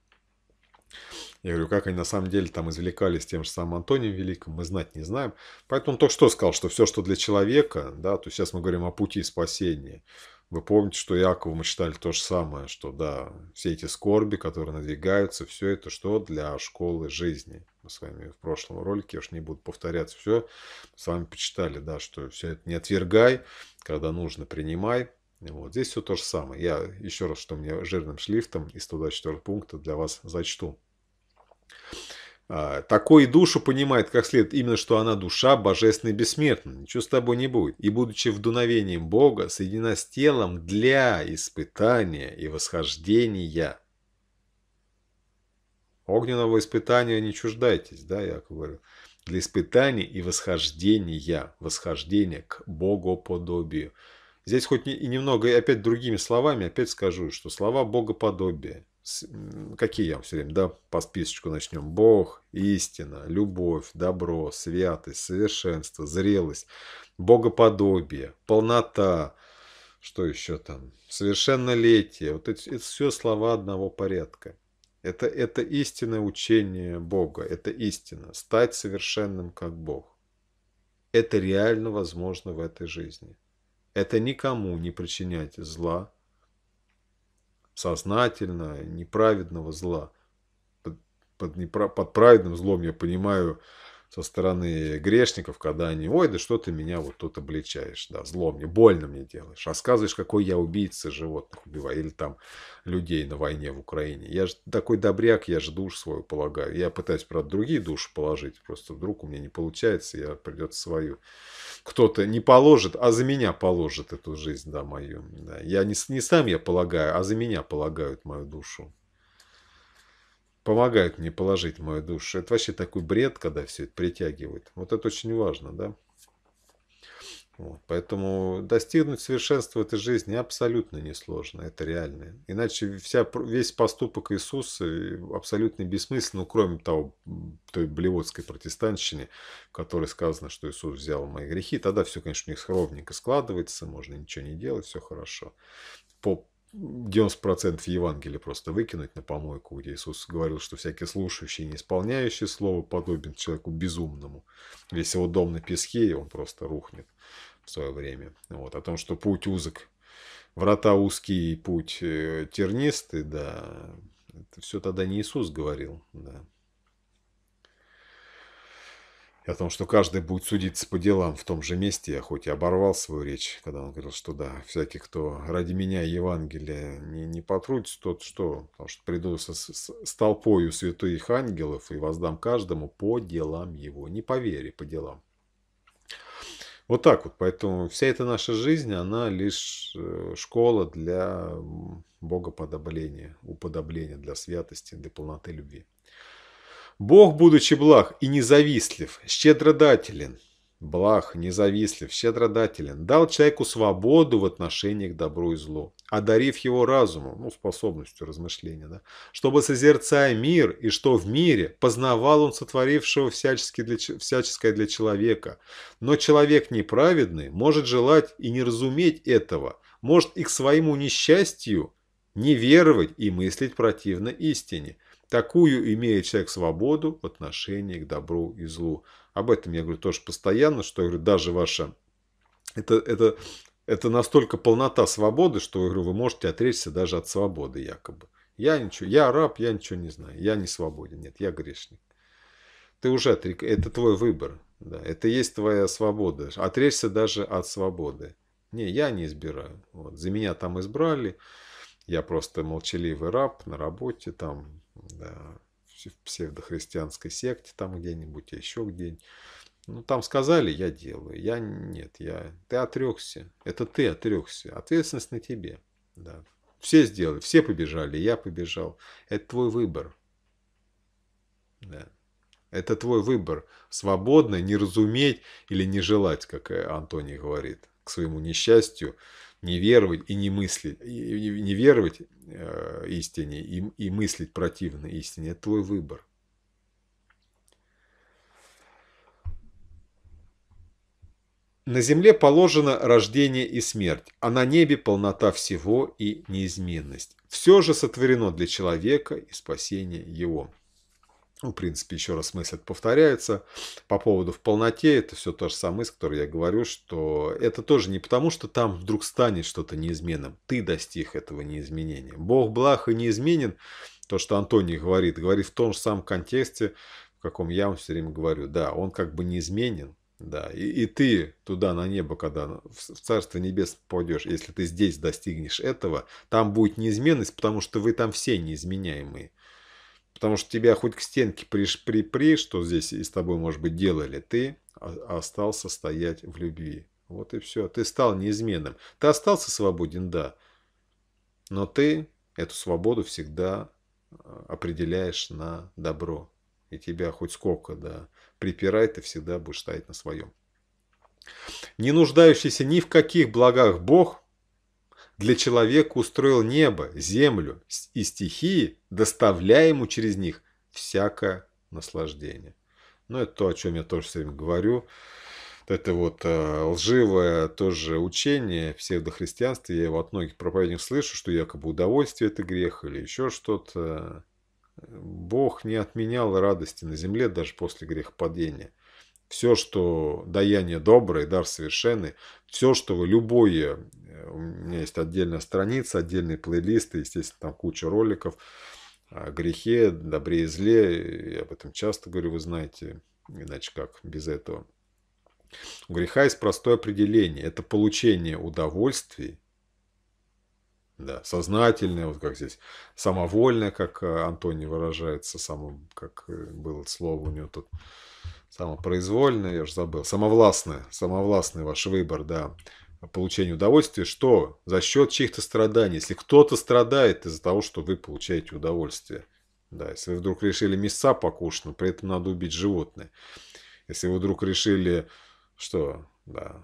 Я говорю, как они на самом деле там извлекались тем же самым Антонием Великим, мы знать не знаем. Поэтому он только что сказал, что все, что для человека, да, то сейчас мы говорим о пути спасения. Вы помните, что Иакову мы читали то же самое, что да, все эти скорби, которые надвигаются, все это что для школы жизни. Мы с вами в прошлом ролике, я уж не буду повторяться все, с вами почитали, да, что все это не отвергай, когда нужно принимай, вот. Здесь все то же самое. Я еще раз, что мне жирным шрифтом из туда 124 пункта для вас зачту. А, Такой душу понимает как следует именно, что она душа божественная и бессмертна, ничего с тобой не будет. И будучи вдуновением Бога, соединена с телом для испытания и восхождения. Огненного испытания не чуждайтесь, да, я говорю. Для испытания и восхождения, восхождения к Богоподобию. подобию Здесь хоть и немного, и опять другими словами, опять скажу, что слова богоподобие Какие я вам все время, да, по списочку начнем. Бог, истина, любовь, добро, святость, совершенство, зрелость, богоподобие, полнота, что еще там, совершеннолетие. Вот это, это все слова одного порядка. Это, это истинное учение Бога, это истина. Стать совершенным, как Бог. Это реально возможно в этой жизни это никому не причинять зла, сознательно, неправедного зла. Под, под, непра, под праведным злом я понимаю со стороны грешников, когда они, ой, да что ты меня вот тут обличаешь, да, зло мне, больно мне делаешь, рассказываешь, какой я убийца животных убиваю, или там людей на войне в Украине. Я же такой добряк, я же душ свою полагаю. Я пытаюсь, правда, другие души положить, просто вдруг у меня не получается, я придется свою кто-то не положит, а за меня положит эту жизнь, да, мою. Да. Я не, не сам я полагаю, а за меня полагают мою душу. Помогают мне положить мою душу. Это вообще такой бред, когда все это притягивают. Вот это очень важно, да. Вот. Поэтому достигнуть совершенства в этой жизни абсолютно несложно, это реально. Иначе вся, весь поступок Иисуса абсолютно бессмыслен, ну, кроме того, той блевотской протестанщине, в которой сказано, что Иисус взял мои грехи. Тогда все, конечно, у них ровненько складывается, можно ничего не делать, все хорошо. По 90% Евангелия просто выкинуть на помойку, где Иисус говорил, что всякий слушающий и не исполняющий слово подобен человеку безумному. Весь его дом на песке, и он просто рухнет в свое время. Вот, о том, что путь узок, врата узкие, путь э, тернистый, да. Это все тогда не Иисус говорил, да. о том, что каждый будет судиться по делам в том же месте, я хоть и оборвал свою речь, когда он говорил, что да, всякий, кто ради меня Евангелие не, не потрудится, тот что? Потому что приду со с, с толпою святых ангелов и воздам каждому по делам его. Не по вере, по делам. Вот так вот. Поэтому вся эта наша жизнь, она лишь э, школа для богоподобления, уподобления, для святости, для полноты любви. Бог, будучи благ и независтлив, щедродателен, благ, независтлив, щедродателен, дал человеку свободу в отношении к добру и злу одарив его разумом, ну, способностью размышления, да, чтобы, созерцая мир и что в мире, познавал он сотворившего всячески для, всяческое для человека. Но человек неправедный может желать и не разуметь этого, может и к своему несчастью не веровать и мыслить противно истине. Такую имеет человек свободу в отношении к добру и злу. Об этом я говорю тоже постоянно, что я говорю, даже ваше, это, это это настолько полнота свободы, что говорю, вы можете отречься даже от свободы якобы. Я ничего, я раб, я ничего не знаю, я не свободен, нет, я грешник. Ты уже отрек... это твой выбор, да, это есть твоя свобода. Отречься даже от свободы. Не, я не избираю. Вот, за меня там избрали, я просто молчаливый раб на работе там, да, в псевдохристианской секте там где-нибудь, еще где-нибудь. Ну, там сказали, я делаю. Я нет, я... Ты отрекся. Это ты отрекся. Ответственность на тебе. Да. Все сделали, все побежали, я побежал. Это твой выбор. Да. Это твой выбор. Свободно не разуметь или не желать, как э, Антоний говорит, к своему несчастью, не веровать и не мыслить, и, не веровать э, истине и, и мыслить противно истине. Это твой выбор. На земле положено рождение и смерть, а на небе полнота всего и неизменность. Все же сотворено для человека и спасения его. Ну, в принципе, еще раз мысль повторяется. По поводу в полноте, это все то же самое, мысль, которую я говорю, что это тоже не потому, что там вдруг станет что-то неизменным. Ты достиг этого неизменения. Бог благ и неизменен. То, что Антоний говорит, говорит в том же самом контексте, в каком я вам все время говорю. Да, он как бы неизменен, да, и, и ты туда на небо, когда в, в Царство Небес пойдешь, если ты здесь достигнешь этого, там будет неизменность, потому что вы там все неизменяемые. Потому что тебя хоть к стенке пришпри, при, что здесь и с тобой, может быть, делали, ты остался стоять в любви. Вот и все. Ты стал неизменным. Ты остался свободен, да. Но ты эту свободу всегда а, определяешь на добро. И тебя хоть сколько, да, припирай, ты всегда будешь стоять на своем. Не нуждающийся ни в каких благах Бог для человека устроил небо, землю и стихии, доставляя ему через них всякое наслаждение. Ну, это то, о чем я тоже все время говорю. Это вот э, лживое тоже учение псевдохристианства. Я его от многих проповедников слышу, что якобы удовольствие – это грех или еще что-то. Бог не отменял радости на земле даже после грехопадения. Все, что даяние доброе, дар совершенный, все, что вы любое, э, у меня есть отдельная страница, отдельные плейлисты, естественно, там куча роликов о грехе, добре и зле, я об этом часто говорю, вы знаете, иначе как без этого. У греха есть простое определение, это получение удовольствий да, сознательное, вот как здесь, самовольное, как э, Антони выражается, само, как э, было слово у него тут, самопроизвольное, я же забыл, самовластное, самовластный ваш выбор, да, получения удовольствия, что за счет чьих-то страданий, если кто-то страдает из-за того, что вы получаете удовольствие. Да, если вы вдруг решили мяса покушать, но при этом надо убить животное. Если вы вдруг решили, что, да,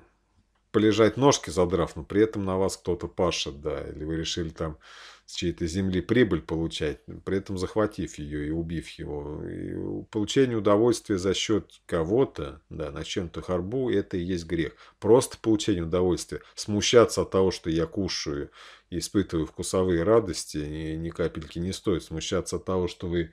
полежать ножки задрав, но при этом на вас кто-то пашет, да, или вы решили там с чьей-то земли прибыль получать, при этом захватив ее и убив его. И получение удовольствия за счет кого-то, да, на чем-то харбу, это и есть грех. Просто получение удовольствия, смущаться от того, что я кушаю и испытываю вкусовые радости, и ни капельки не стоит. Смущаться от того, что вы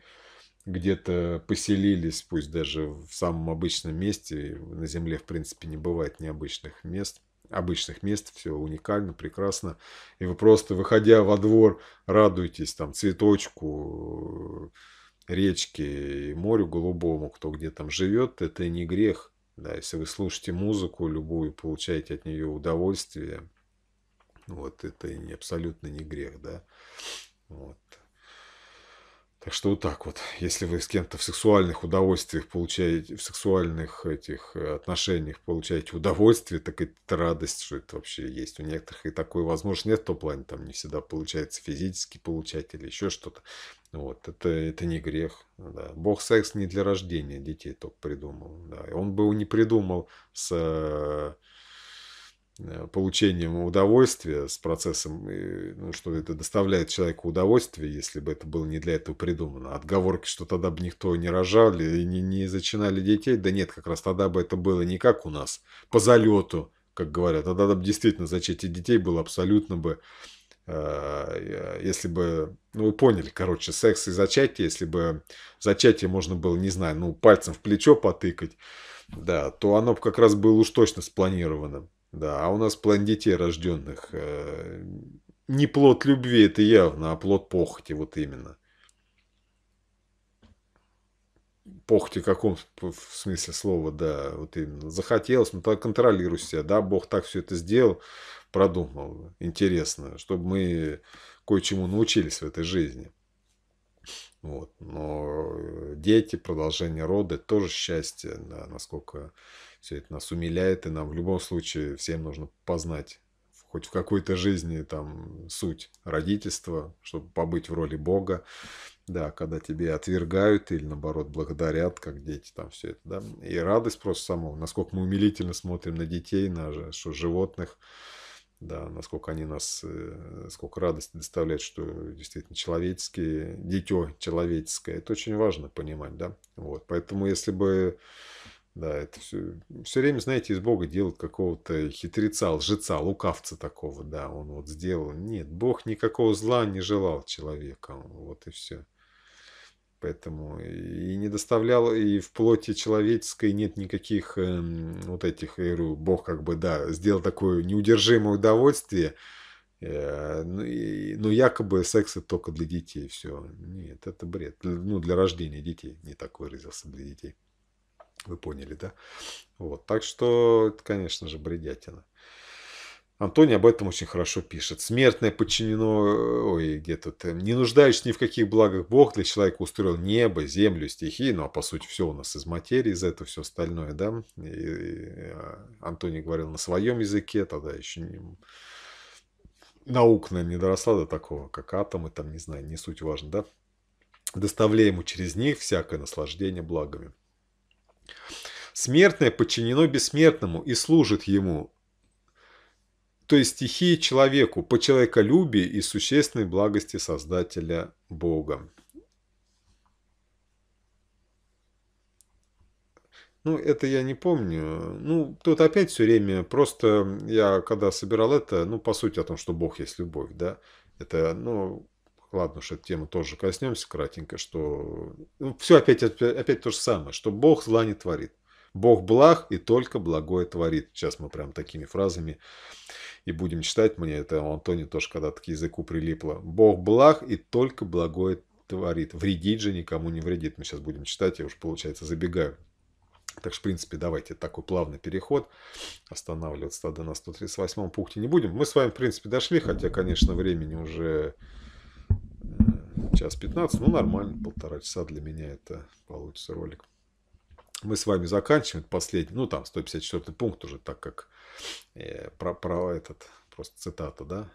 где-то поселились, пусть даже в самом обычном месте, на Земле, в принципе, не бывает необычных мест – обычных мест, все уникально, прекрасно. И вы просто, выходя во двор, радуетесь там цветочку, э, речке и морю голубому, кто где там живет, это не грех. Да, если вы слушаете музыку любую, получаете от нее удовольствие, вот это и не, абсолютно не грех, да. Вот. Так что вот так вот, если вы с кем-то в сексуальных удовольствиях получаете, в сексуальных этих э, отношениях получаете удовольствие, так это радость, что это вообще есть. У некоторых и такой возможности нет в том плане, там не всегда получается физически получать или еще что-то. Вот, это, это не грех. Да. Бог секс не для рождения детей только придумал. Да. Он бы его не придумал с э, Э, получением удовольствия, с процессом, ну, что это доставляет человеку удовольствие, если бы это было не для этого придумано. Отговорки, что тогда бы никто не рожал и не, не зачинали детей, да нет, как раз тогда бы это было не как у нас, по залету, как говорят. Тогда бы действительно зачатие детей было абсолютно бы, э, э если бы, ну вы поняли, короче, секс и зачатие, если бы зачатие можно было, не знаю, ну пальцем в плечо потыкать, да, то оно бы как раз было уж точно спланировано. Да, у нас план детей рожденных. Э, не плод любви, это явно, а плод похоти, вот именно. Похоти в каком смысле слова, да, вот именно. Захотелось, но ну так контролируй себя, да, Бог так все это сделал, продумал. Интересно, чтобы мы кое-чему научились в этой жизни. Вот. Но э, дети, продолжение рода, это тоже счастье, да, насколько все это нас умиляет, и нам в любом случае всем нужно познать хоть в какой-то жизни там суть родительства, чтобы побыть в роли Бога, да, когда тебе отвергают или наоборот благодарят, как дети там все это, да, и радость просто самого, насколько мы умилительно смотрим на детей, на что животных, да, насколько они нас, э, сколько радости доставляют, что действительно человеческие, дитё человеческое, это очень важно понимать, да, вот, поэтому если бы да, это все, все время, знаете, из Бога делают какого-то хитреца, лжеца, лукавца такого, да, он вот сделал. Нет, Бог никакого зла не желал человека, вот и все. Поэтому и не доставлял, и в плоти человеческой нет никаких э, вот этих, я говорю, Бог как бы, да, сделал такое неудержимое удовольствие, э, ну, и, ну, якобы секс это только для детей, все. Нет, это бред. Ну, для рождения детей, не так выразился, для детей. Вы поняли, да? Вот, так что, это, конечно же, бредятина. Антоний об этом очень хорошо пишет. Смертное подчинено... Ой, где тут? Э, не нуждаюсь ни в каких благах. Бог для человека устроил небо, землю, стихии. Ну, а по сути, все у нас из материи, из этого все остальное, да? И, и э, Антоний говорил на своем языке, тогда еще не... Наука, не доросла до такого, как атомы, там, не знаю, не суть важно, да? Доставляя ему через них всякое наслаждение благами. Смертное подчинено бессмертному и служит ему, то есть стихии человеку по человеколюбию и существенной благости Создателя Бога. Ну, это я не помню. Ну, тут опять все время, просто я когда собирал это, ну, по сути о том, что Бог есть любовь, да, это, ну, ладно уж эту тему тоже коснемся кратенько, что ну, все опять, опять, опять то же самое, что Бог зла не творит. Бог благ и только благое творит. Сейчас мы прям такими фразами и будем читать. Мне это у Антони тоже когда-то к языку прилипло. Бог благ и только благое творит. Вредить же никому не вредит. Мы сейчас будем читать, я уж, получается, забегаю. Так что, в принципе, давайте такой плавный переход. Останавливаться тогда на 138 пункте не будем. Мы с вами, в принципе, дошли, хотя, конечно, времени уже час 15, ну нормально, полтора часа для меня это получится ролик. Мы с вами заканчиваем последний, ну там 154 пункт уже, так как э, про, про этот, просто цитата, да.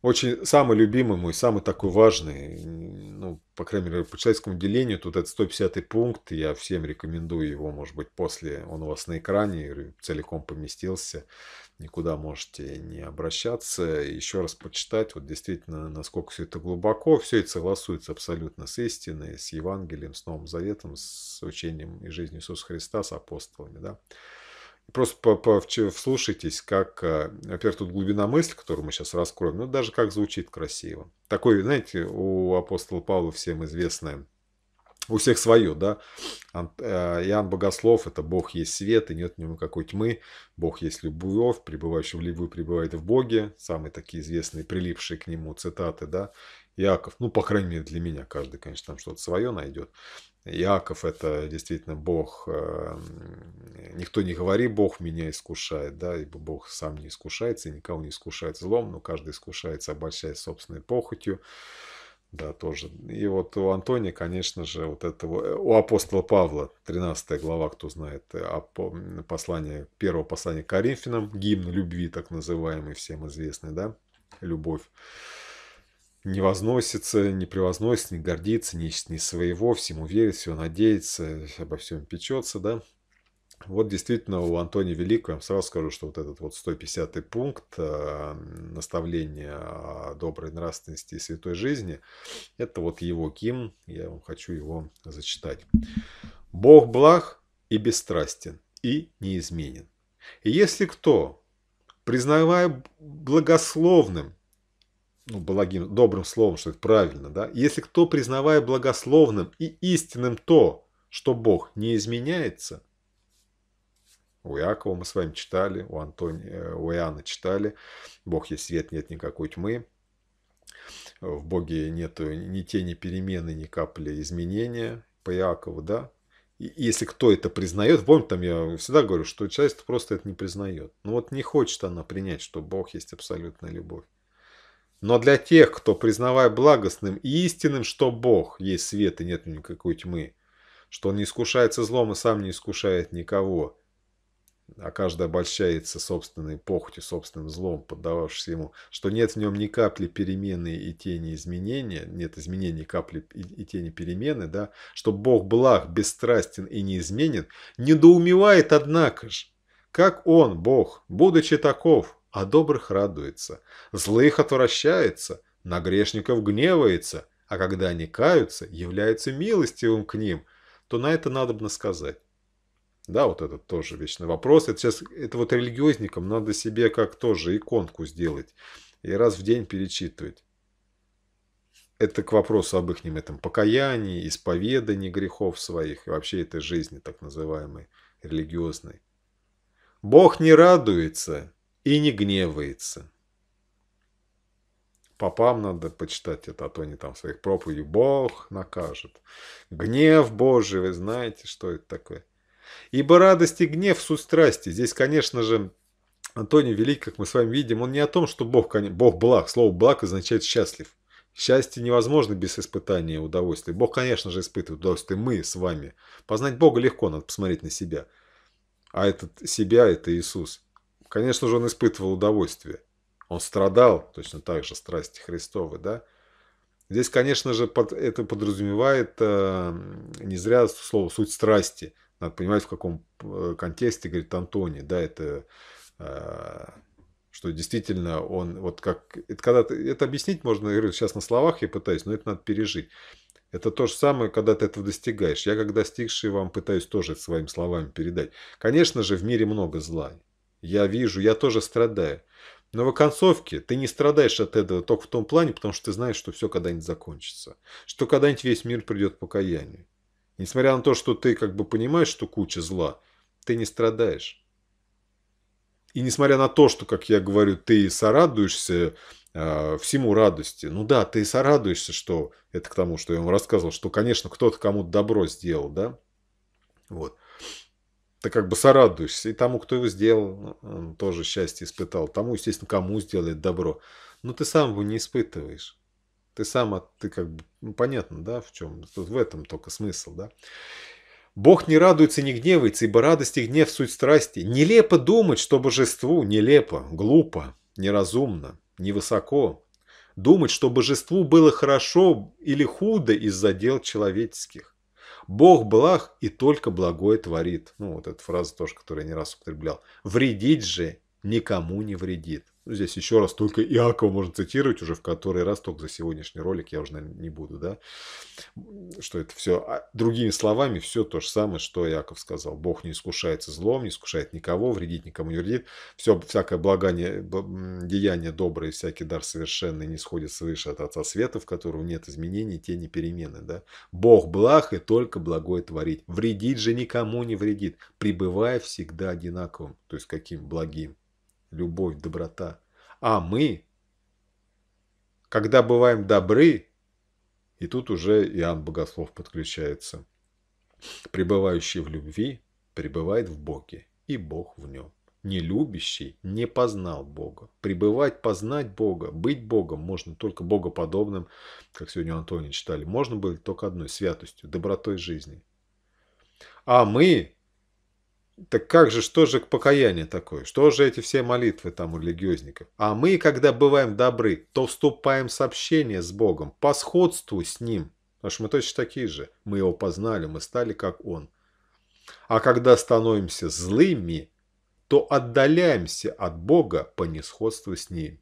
Очень самый любимый мой, самый такой важный, ну, по крайней мере, по человеческому делению, тут это 150 пункт, я всем рекомендую его, может быть, после, он у вас на экране целиком поместился никуда можете не обращаться, еще раз почитать, вот действительно, насколько все это глубоко, все это согласуется абсолютно с истиной, с Евангелием, с Новым Заветом, с учением и жизнью Иисуса Христа, с апостолами, да. Просто по -по вслушайтесь, как, а, во-первых, тут глубина мысли, которую мы сейчас раскроем, но даже как звучит красиво. Такой, знаете, у апостола Павла всем известная у всех свое, да. Э, Иоанн Богослов – это «Бог есть свет, и нет в нем никакой тьмы». «Бог есть любовь, пребывающий в любви пребывает в Боге». Самые такие известные, прилипшие к нему цитаты, да. Иаков, ну, по крайней мере, для меня каждый, конечно, там что-то свое найдет. Иаков – это действительно Бог, э, никто не говори, Бог меня искушает, да, ибо Бог сам не искушается никого не искушает злом, но каждый искушается, обольщаясь собственной похотью. Да, тоже. И вот у Антония, конечно же, вот этого, э, у апостола Павла, 13 глава, кто знает, э, послание, первого послания к Коринфянам, гимн любви, так называемый, всем известный, да, любовь. Не возносится, не превозносится, не гордится, не ищет ни своего, всему верит, все надеется, обо всем печется, да. Вот действительно у Антония Великого, я вам сразу скажу, что вот этот вот 150 пункт э, наставления о доброй нравственности и святой жизни, это вот его гимн, я вам хочу его зачитать. «Бог благ и бесстрастен, и неизменен. И если кто, признавая благословным, ну, благим, добрым словом, что это правильно, да, если кто, признавая благословным и истинным то, что Бог не изменяется – у Иакова мы с вами читали, у, Антони... Э, у Иоанна читали. «Бог есть свет, нет никакой тьмы». В Боге нет ни тени перемены, ни капли изменения по Иакову, да? И если кто это признает, помните, там я всегда говорю, что часть просто это не признает. Ну вот не хочет она принять, что Бог есть абсолютная любовь. Но для тех, кто, признавая благостным и истинным, что Бог есть свет и нет никакой тьмы, что он не искушается злом и сам не искушает никого – а каждая обольщается собственной похотью, собственным злом, поддававшись ему, что нет в нем ни капли перемены и тени изменения, нет изменений капли и, и тени перемены, да, что Бог благ, бесстрастен и неизменен, недоумевает, однако же, как Он, Бог, будучи таков, а добрых радуется, злых отвращается, на грешников гневается, а когда они каются, является милостивым к ним, то на это надобно сказать. Да, вот этот тоже вечный вопрос. Это сейчас, это вот религиозникам надо себе как тоже иконку сделать и раз в день перечитывать. Это к вопросу об их этом покаянии, исповедании грехов своих и вообще этой жизни так называемой религиозной. Бог не радуется и не гневается. Попам надо почитать это, а то они там своих проповедях. Бог накажет. Гнев Божий, вы знаете, что это такое? Ибо радость и гнев – суть страсти. Здесь, конечно же, Антоний Великий, как мы с вами видим, он не о том, что Бог, Бог благ. Слово «благ» означает «счастлив». Счастье невозможно без испытания удовольствия. Бог, конечно же, испытывает удовольствие. Мы с вами. Познать Бога легко, надо посмотреть на себя. А этот себя – это Иисус. Конечно же, он испытывал удовольствие. Он страдал, точно так же, страсти Христовы, да? Здесь, конечно же, под, это подразумевает э, не зря слово «суть страсти». Надо понимать, в каком э, контексте говорит Антони. Да, это э, что действительно он вот как это когда ты, это объяснить можно я говорю, сейчас на словах я пытаюсь но это надо пережить это то же самое когда ты этого достигаешь я как достигший вам пытаюсь тоже своими словами передать конечно же в мире много зла я вижу я тоже страдаю но в оконцовке ты не страдаешь от этого только в том плане потому что ты знаешь что все когда-нибудь закончится что когда-нибудь весь мир придет к покаянию Несмотря на то, что ты как бы понимаешь, что куча зла, ты не страдаешь. И несмотря на то, что, как я говорю, ты сорадуешься э, всему радости, ну да, ты сорадуешься, что это к тому, что я ему рассказывал, что, конечно, кто-то кому-то добро сделал, да, вот. Ты как бы сорадуешься и тому, кто его сделал, ну, тоже счастье испытал, тому, естественно, кому сделает добро, но ты сам его не испытываешь. Ты сам, ты как бы, ну, понятно, да, в чем? Тут в этом только смысл, да. Бог не радуется, не гневается, ибо радость и гнев – суть страсти. Нелепо думать, что божеству, нелепо, глупо, неразумно, невысоко. Думать, что божеству было хорошо или худо из-за дел человеческих. Бог благ и только благое творит. Ну, вот эта фраза тоже, которую я не раз употреблял. Вредить же никому не вредит. Ну, здесь еще раз только Иакова можно цитировать уже в который раз, только за сегодняшний ролик я уже, наверное, не буду, да, что это все. А другими словами, все то же самое, что Иаков сказал. Бог не искушается злом, не искушает никого, вредит никому не вредит. Все, всякое благание, деяние доброе, всякий дар совершенный не сходит свыше от Отца Света, в которого нет изменений, тени перемены, да. Бог благ и только благое творить Вредить же никому не вредит, пребывая всегда одинаковым, то есть каким благим любовь, доброта. А мы, когда бываем добры, и тут уже Иоанн Богослов подключается, пребывающий в любви пребывает в Боге, и Бог в нем. Нелюбящий не познал Бога. Пребывать, познать Бога, быть Богом можно только Богоподобным, как сегодня Антоний читали, можно было только одной святостью, добротой жизни. А мы, так как же, что же покаяние такое? Что же эти все молитвы там у религиозников? А мы, когда бываем добры, то вступаем в сообщение с Богом по сходству с Ним. Потому что мы точно такие же. Мы Его познали, мы стали как Он. А когда становимся злыми, то отдаляемся от Бога по несходству с Ним.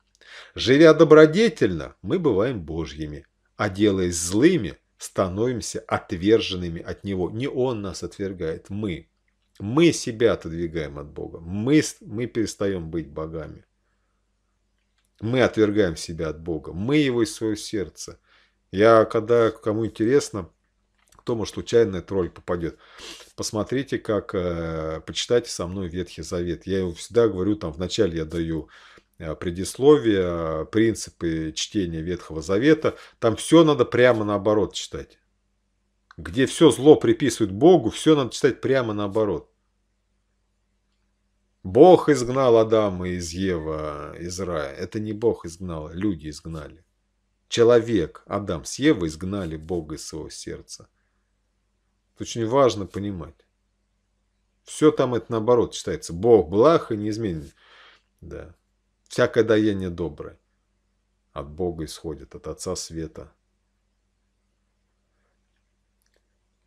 Живя добродетельно, мы бываем Божьими, а делаясь злыми, становимся отверженными от Него. Не Он нас отвергает, мы – мы себя отодвигаем от Бога. Мы, мы перестаем быть богами. Мы отвергаем себя от Бога. Мы его из своего сердца. Я, когда кому интересно, кто, может, случайно этот ролик попадет, посмотрите, как, э, почитайте со мной Ветхий Завет. Я его всегда говорю, там, вначале я даю э, предисловие, э, принципы чтения Ветхого Завета. Там все надо прямо наоборот читать где все зло приписывают Богу, все надо читать прямо наоборот. Бог изгнал Адама из Ева из рая. Это не Бог изгнал, люди изгнали. Человек, Адам с Евы изгнали Бога из своего сердца. Это очень важно понимать. Все там это наоборот считается. Бог благ и неизменен. Да. Всякое даяние доброе. От Бога исходит, от Отца Света.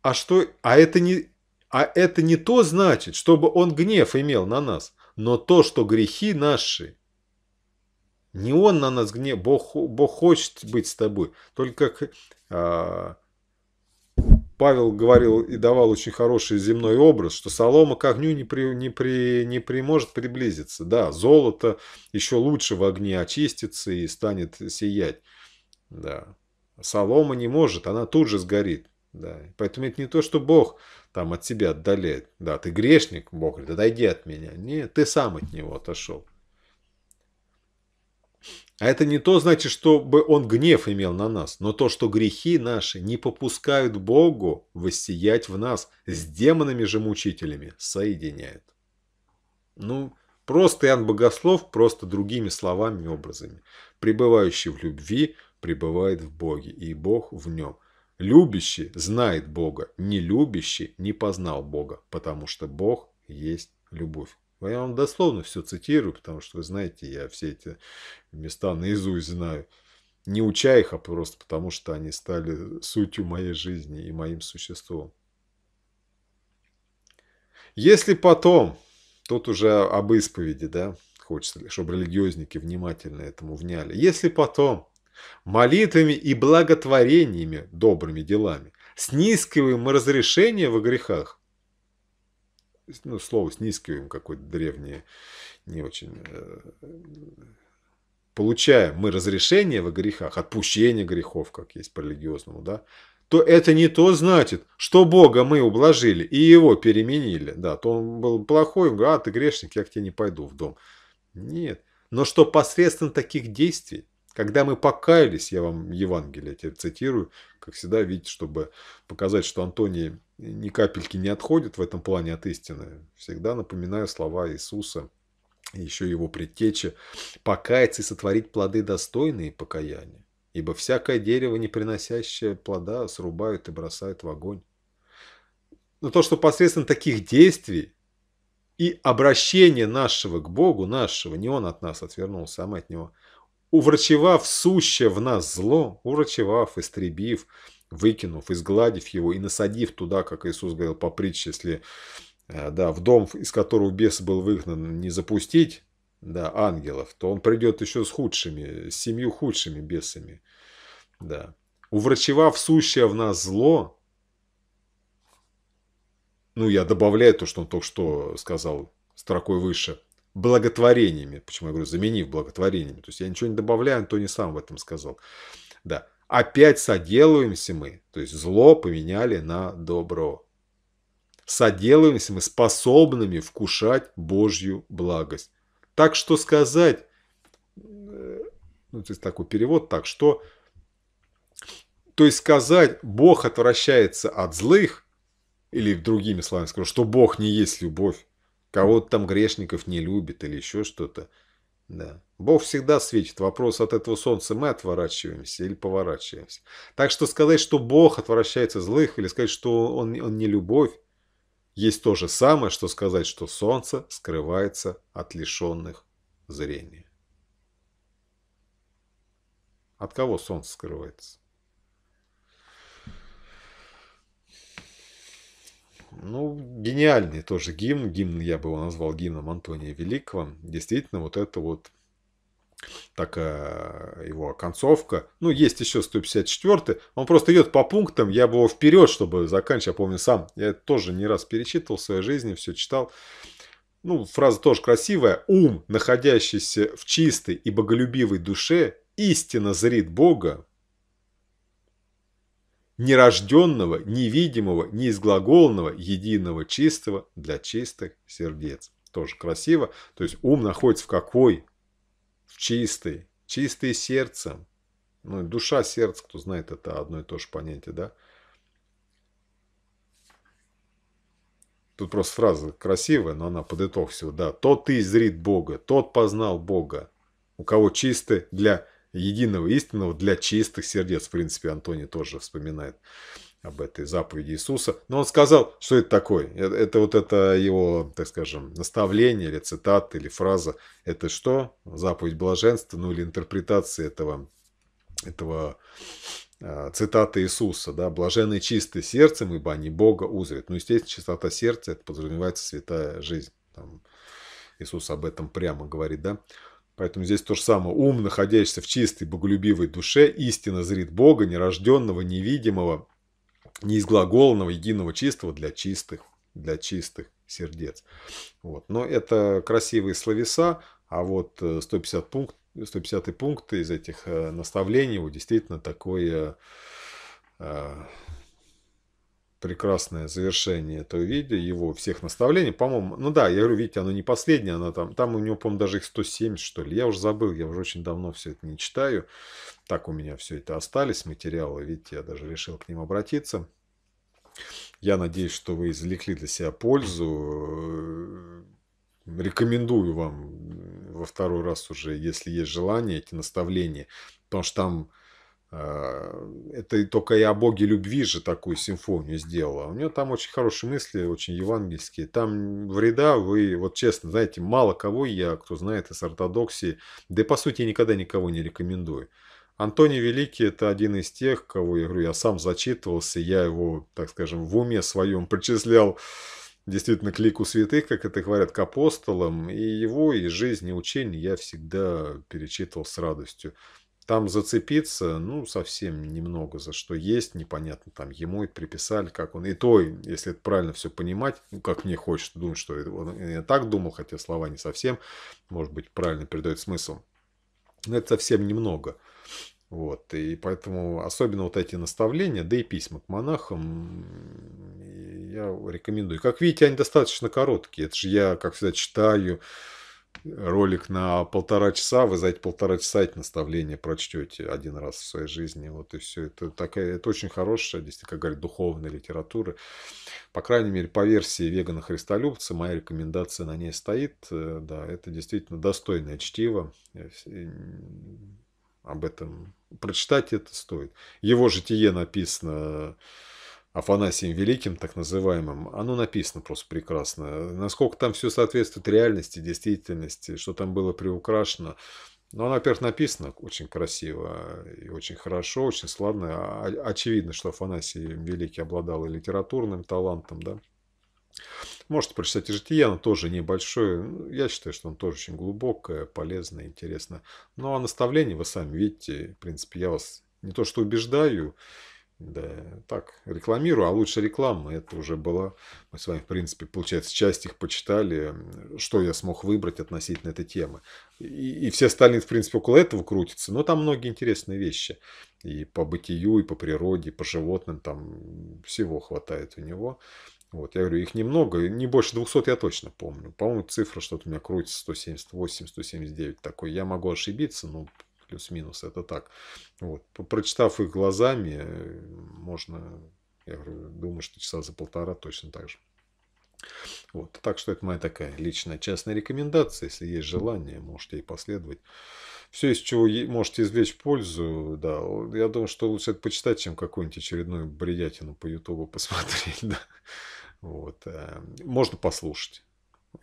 А что? А это не... А это не то значит, чтобы он гнев имел на нас, но то, что грехи наши. Не он на нас гнев, Бог, Бог хочет быть с тобой. Только как а, Павел говорил и давал очень хороший земной образ, что солома к огню не, при, не, при, не приможет приблизиться. Да, золото еще лучше в огне очистится и станет сиять. Да. Солома не может, она тут же сгорит. Да. Поэтому это не то, что Бог там от тебя отдаляет. Да, ты грешник, Бог говорит, отойди от меня. Нет, ты сам от него отошел. А это не то, значит, чтобы он гнев имел на нас, но то, что грехи наши не попускают Богу воссиять в нас, с демонами же мучителями соединяет. Ну, просто Иоанн Богослов, просто другими словами и образами. Пребывающий в любви, пребывает в Боге, и Бог в нем. Любящий знает Бога, не любящий не познал Бога, потому что Бог есть любовь. Я вам дословно все цитирую, потому что вы знаете, я все эти места наизусть знаю. Не уча их, а просто потому, что они стали сутью моей жизни и моим существом. Если потом, тут уже об исповеди, да, хочется, чтобы религиозники внимательно этому вняли. Если потом молитвами и благотворениями, добрыми делами. Снискиваем мы разрешение во грехах. Ну, слово снискиваем какое-то древнее, не очень... Э, получаем мы разрешение во грехах, отпущение грехов, как есть по религиозному, да, то это не то значит, что Бога мы ублажили и его переменили. Да, то он был плохой, он говорит, а ты грешник, я к тебе не пойду в дом. Нет. Но что посредством таких действий когда мы покаялись, я вам Евангелие я цитирую, как всегда, видите, чтобы показать, что Антоний ни капельки не отходит в этом плане от истины, всегда напоминаю слова Иисуса еще его предтечи «покаяться и сотворить плоды достойные покаяния, ибо всякое дерево, не приносящее плода, срубают и бросают в огонь». Но то, что посредством таких действий и обращения нашего к Богу, нашего, не Он от нас отвернулся, а мы от Него – уврачевав суще в нас зло, урачевав, истребив, выкинув, изгладив его и насадив туда, как Иисус говорил по притче, если э, да, в дом, из которого бес был выгнан, не запустить да, ангелов, то он придет еще с худшими, с семью худшими бесами. Да. Уврачевав сущее в нас зло, ну, я добавляю то, что он только что сказал строкой выше – благотворениями. Почему я говорю, заменив благотворениями. То есть я ничего не добавляю, Антоний сам в этом сказал. Да. Опять соделываемся мы, то есть зло поменяли на добро. Соделываемся мы способными вкушать Божью благость. Так что сказать, ну, то есть такой перевод, так что, то есть сказать, Бог отвращается от злых, или другими словами скажу, что Бог не есть любовь, кого-то там грешников не любит или еще что-то. Да. Бог всегда светит. Вопрос от этого солнца мы отворачиваемся или поворачиваемся. Так что сказать, что Бог отвращается злых, или сказать, что Он, он не любовь, есть то же самое, что сказать, что солнце скрывается от лишенных зрения. От кого солнце скрывается? Ну, гениальный тоже гимн. Гимн я бы его назвал гимном Антония Великого. Действительно, вот это вот такая его концовка. Ну, есть еще 154 Он просто идет по пунктам. Я бы его вперед, чтобы заканчивать. Я помню сам. Я это тоже не раз перечитывал в своей жизни, все читал. Ну, фраза тоже красивая. «Ум, находящийся в чистой и боголюбивой душе, истинно зрит Бога, нерожденного, невидимого, неизглаголного, единого, чистого для чистых сердец. Тоже красиво. То есть ум находится в какой? В чистой. Чистое сердце. Ну, душа, сердце, кто знает, это одно и то же понятие, да? Тут просто фраза красивая, но она под итог всего, да. Тот ты зрит Бога, тот познал Бога. У кого чистый для единого истинного для чистых сердец. В принципе, Антоний тоже вспоминает об этой заповеди Иисуса. Но он сказал, что это такое. Это, это вот это его, так скажем, наставление или цитата или фраза. Это что? Заповедь блаженства, ну или интерпретация этого, этого э, а, цитаты Иисуса. Да? Блаженные чистые сердцем, ибо они Бога узрят». Ну, естественно, чистота сердца – это подразумевается святая жизнь. Там Иисус об этом прямо говорит, да? Поэтому здесь то же самое. Ум, находящийся в чистой, боголюбивой душе, истинно зрит Бога, нерожденного, невидимого, неизглаголанного, единого, чистого для чистых, для чистых сердец. Вот. Но это красивые словеса, а вот 150 э, пункт, 150 пункт из этих э, наставлений вот действительно такое э, прекрасное завершение этого видео, его всех наставлений. По-моему, ну да, я говорю, видите, оно не последнее, оно там, там у него, по-моему, даже их 170, что ли. Я уже забыл, я уже очень давно все это не читаю. Так у меня все это остались, материалы, видите, я даже решил к ним обратиться. Я надеюсь, что вы извлекли для себя пользу. Рекомендую вам во второй раз уже, если есть желание, эти наставления. Потому что там а, это и только я о Боге любви же такую симфонию сделала. У нее там очень хорошие мысли, очень евангельские. Там вреда вы, вот честно, знаете, мало кого я, кто знает из ортодоксии, да и по сути никогда никого не рекомендую. Антоний Великий – это один из тех, кого, я говорю, я сам зачитывался, я его, так скажем, в уме своем причислял действительно к лику святых, как это говорят, к апостолам, и его, и жизнь, и учение я всегда перечитывал с радостью. Там зацепиться, ну, совсем немного за что есть, непонятно, там ему и приписали, как он. И то, если это правильно все понимать, ну, как мне хочется думать, что это, он, э, я так думал, хотя слова не совсем, может быть, правильно передают смысл. Но это совсем немного. Вот, и поэтому особенно вот эти наставления, да и письма к монахам, я рекомендую. Как видите, они достаточно короткие. Это же я, как всегда, читаю, ролик на полтора часа, вы за эти полтора часа эти наставления прочтете один раз в своей жизни. Вот и все. Это, такая, это очень хорошая, действительно, как говорят, духовная литература. По крайней мере, по версии вегана Христолюбца, моя рекомендация на ней стоит. Э, да, это действительно достойное чтиво. Э, э, об этом прочитать это стоит. Его житие написано Афанасием Великим, так называемым, оно написано просто прекрасно. Насколько там все соответствует реальности, действительности, что там было приукрашено. Но оно, во-первых, написано очень красиво и очень хорошо, очень сладно. А, очевидно, что Афанасий Великий обладал и литературным талантом, да. Можете прочитать и «Житие», оно тоже небольшое. Ну, я считаю, что он тоже очень глубокое, полезное, интересное. Ну, а наставление вы сами видите. В принципе, я вас не то что убеждаю, да, так, рекламирую, а лучше реклама. Это уже было, мы с вами, в принципе, получается, часть их почитали, что я смог выбрать относительно этой темы. И, и все остальные, в принципе, около этого крутятся, но там многие интересные вещи. И по бытию, и по природе, и по животным, там всего хватает у него. Вот, я говорю, их немного, не больше 200 я точно помню. По-моему, цифра что-то у меня крутится 178, 179 такой. Я могу ошибиться, но плюс-минус, это так. Вот. Прочитав их глазами, э, можно, я говорю, думаю, что часа за полтора точно так же. Вот. Так что это моя такая личная частная рекомендация. Если есть желание, можете ей последовать. Все, из чего можете извлечь пользу, да. Я думаю, что лучше это почитать, чем какую-нибудь очередную бредятину по Ютубу посмотреть, да. Вот. Э, можно послушать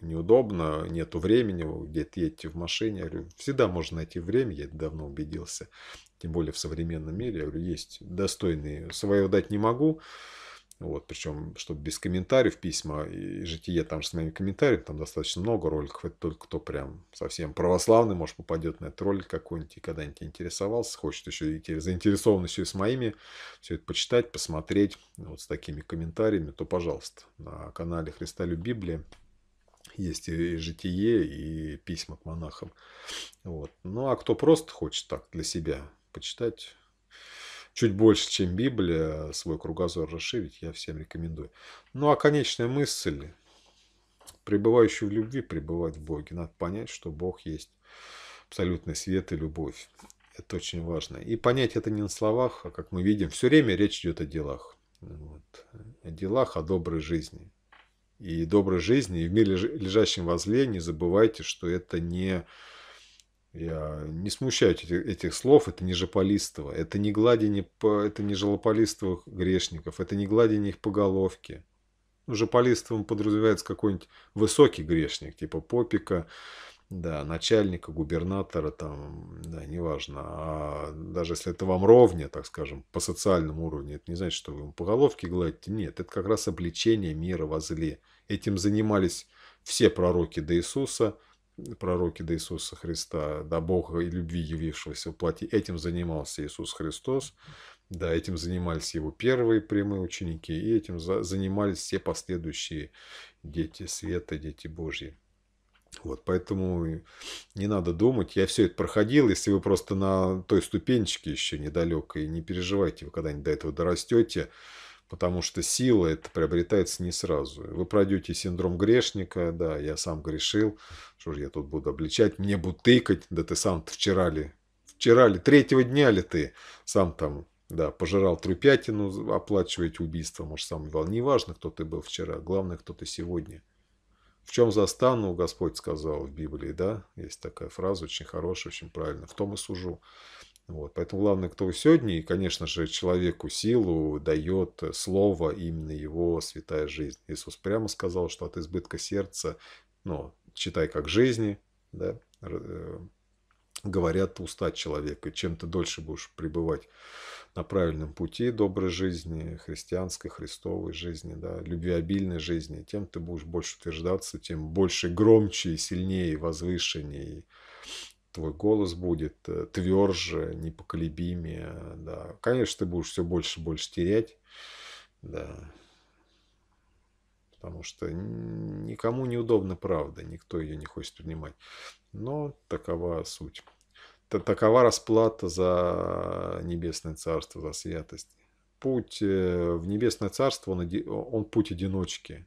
неудобно, нету времени, где-то едете в машине. Я говорю, всегда можно найти время, я давно убедился. Тем более в современном мире, я говорю, есть достойные. Своего дать не могу, вот, причем, чтобы без комментариев письма и житие там же с моими комментариями, там достаточно много роликов. Это только кто прям совсем православный, может, попадет на этот ролик какой-нибудь и когда-нибудь интересовался, хочет еще и заинтересован еще и с моими, все это почитать, посмотреть вот с такими комментариями, то, пожалуйста, на канале Христа Библии есть и житие, и письма к монахам. Вот. Ну, а кто просто хочет так для себя почитать, чуть больше, чем Библия, свой кругозор расширить, я всем рекомендую. Ну, а конечная мысль, пребывающую в любви, пребывать в Боге. Надо понять, что Бог есть абсолютный свет и любовь. Это очень важно. И понять это не на словах, а как мы видим, все время речь идет о делах. Вот. О делах, о доброй жизни и доброй жизни. И в мире, лежащем возле, не забывайте, что это не... Я не смущаюсь этих, этих слов, это не жополистово, это не гладение, по, это не жалополистовых грешников, это не гладение их по головке. Ну, жополистовым подразумевается какой-нибудь высокий грешник, типа попика, да, начальника, губернатора, там, да, неважно. А даже если это вам ровня, так скажем, по социальному уровню, это не значит, что вы ему по головке гладите. Нет, это как раз обличение мира во зле. Этим занимались все пророки до Иисуса, пророки до Иисуса Христа, до Бога и любви, явившегося в плоти. Этим занимался Иисус Христос. Да, этим занимались его первые прямые ученики, и этим занимались все последующие дети света, дети Божьи. Вот, поэтому не надо думать. Я все это проходил. Если вы просто на той ступенечке еще недалекой, не переживайте, вы когда-нибудь до этого дорастете, потому что сила это приобретается не сразу. Вы пройдете синдром грешника, да, я сам грешил, что же я тут буду обличать, мне будут тыкать, да ты сам вчера ли, вчера ли, третьего дня ли ты сам там да, пожирал трупятину, оплачиваете убийство, может, сам вал. Неважно, кто ты был вчера, главное, кто ты сегодня – в чем застану, Господь сказал в Библии, да? Есть такая фраза, очень хорошая, очень правильно. В том и сужу. Вот. Поэтому главное, кто вы сегодня, и, конечно же, человеку силу дает слово, именно его святая жизнь. Иисус прямо сказал, что от избытка сердца, ну, читай как жизни, да, э, говорят уста человека. Чем ты дольше будешь пребывать на правильном пути доброй жизни, христианской, христовой жизни, да, любвеобильной жизни, тем ты будешь больше утверждаться, тем больше громче и сильнее, возвышеннее. твой голос будет э, тверже, непоколебимее. Да. Конечно, ты будешь все больше и больше терять. Да. Потому что никому неудобна правда, никто ее не хочет принимать. Но такова суть такова расплата за небесное царство, за святость. Путь э, в небесное царство, он, он путь одиночки.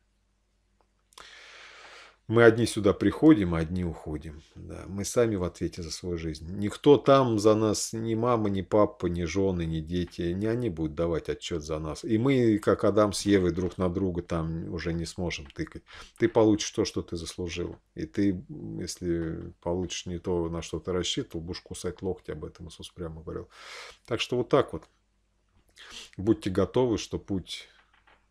Мы одни сюда приходим, а одни уходим. Да, мы сами в ответе за свою жизнь. Никто там за нас, ни мама, ни папа, ни жены, ни дети, ни они будут давать отчет за нас. И мы, как Адам с Евой, друг на друга там уже не сможем тыкать. Ты получишь то, что ты заслужил. И ты, если получишь не то, на что ты рассчитывал, будешь кусать локти, об этом Иисус прямо говорил. Так что вот так вот. Будьте готовы, что путь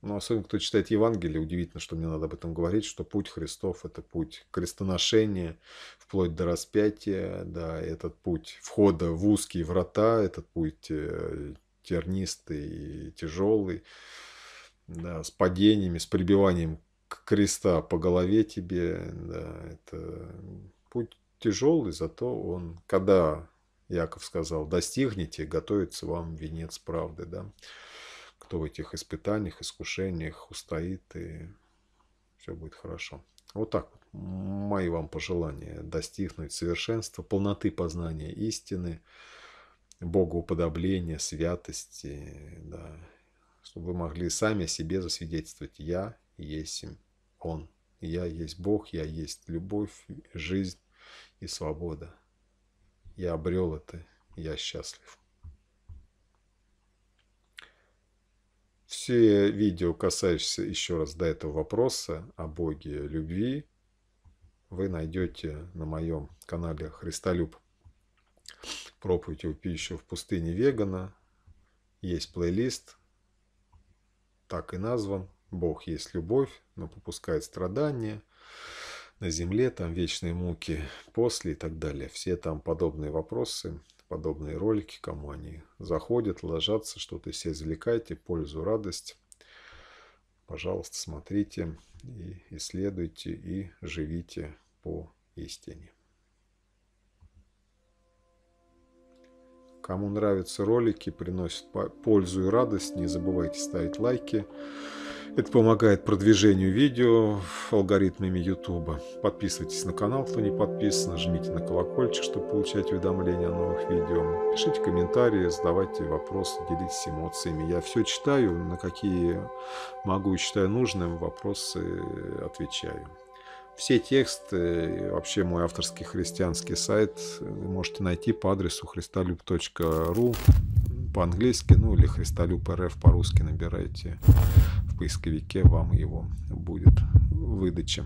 но ну, особенно кто читает Евангелие, удивительно, что мне надо об этом говорить, что путь Христов – это путь крестоношения, вплоть до распятия, да, этот путь входа в узкие врата, этот путь э, тернистый и тяжелый, да, с падениями, с прибиванием креста по голове тебе, да, это путь тяжелый, зато он, когда Яков сказал, достигнете, готовится вам венец правды, да кто в этих испытаниях, искушениях устоит, и все будет хорошо. Вот так вот. Мои вам пожелания. Достигнуть совершенства, полноты познания истины, Богу святости, да. Чтобы вы могли сами себе засвидетельствовать. Я есть Он. Я есть Бог, я есть любовь, жизнь и свобода. Я обрел это, я счастлив. Все видео, касающиеся еще раз до этого вопроса о Боге любви, вы найдете на моем канале Христолюб. Проповедь о пищу в пустыне вегана. Есть плейлист, так и назван. Бог есть любовь, но попускает страдания. На земле там вечные муки после и так далее. Все там подобные вопросы подобные ролики, кому они заходят, ложатся, что-то все извлекайте, пользу, радость. Пожалуйста, смотрите и исследуйте, и живите по истине. Кому нравятся ролики, приносят пользу и радость, не забывайте ставить лайки. Это помогает продвижению видео алгоритмами YouTube. Подписывайтесь на канал, кто не подписан, жмите на колокольчик, чтобы получать уведомления о новых видео. Пишите комментарии, задавайте вопросы, делитесь эмоциями. Я все читаю, на какие могу и считаю нужным, вопросы отвечаю. Все тексты, вообще мой авторский христианский сайт можете найти по адресу христолюб.ру по-английски, ну или христолюб.рф по-русски набирайте поисковике вам его будет выдача.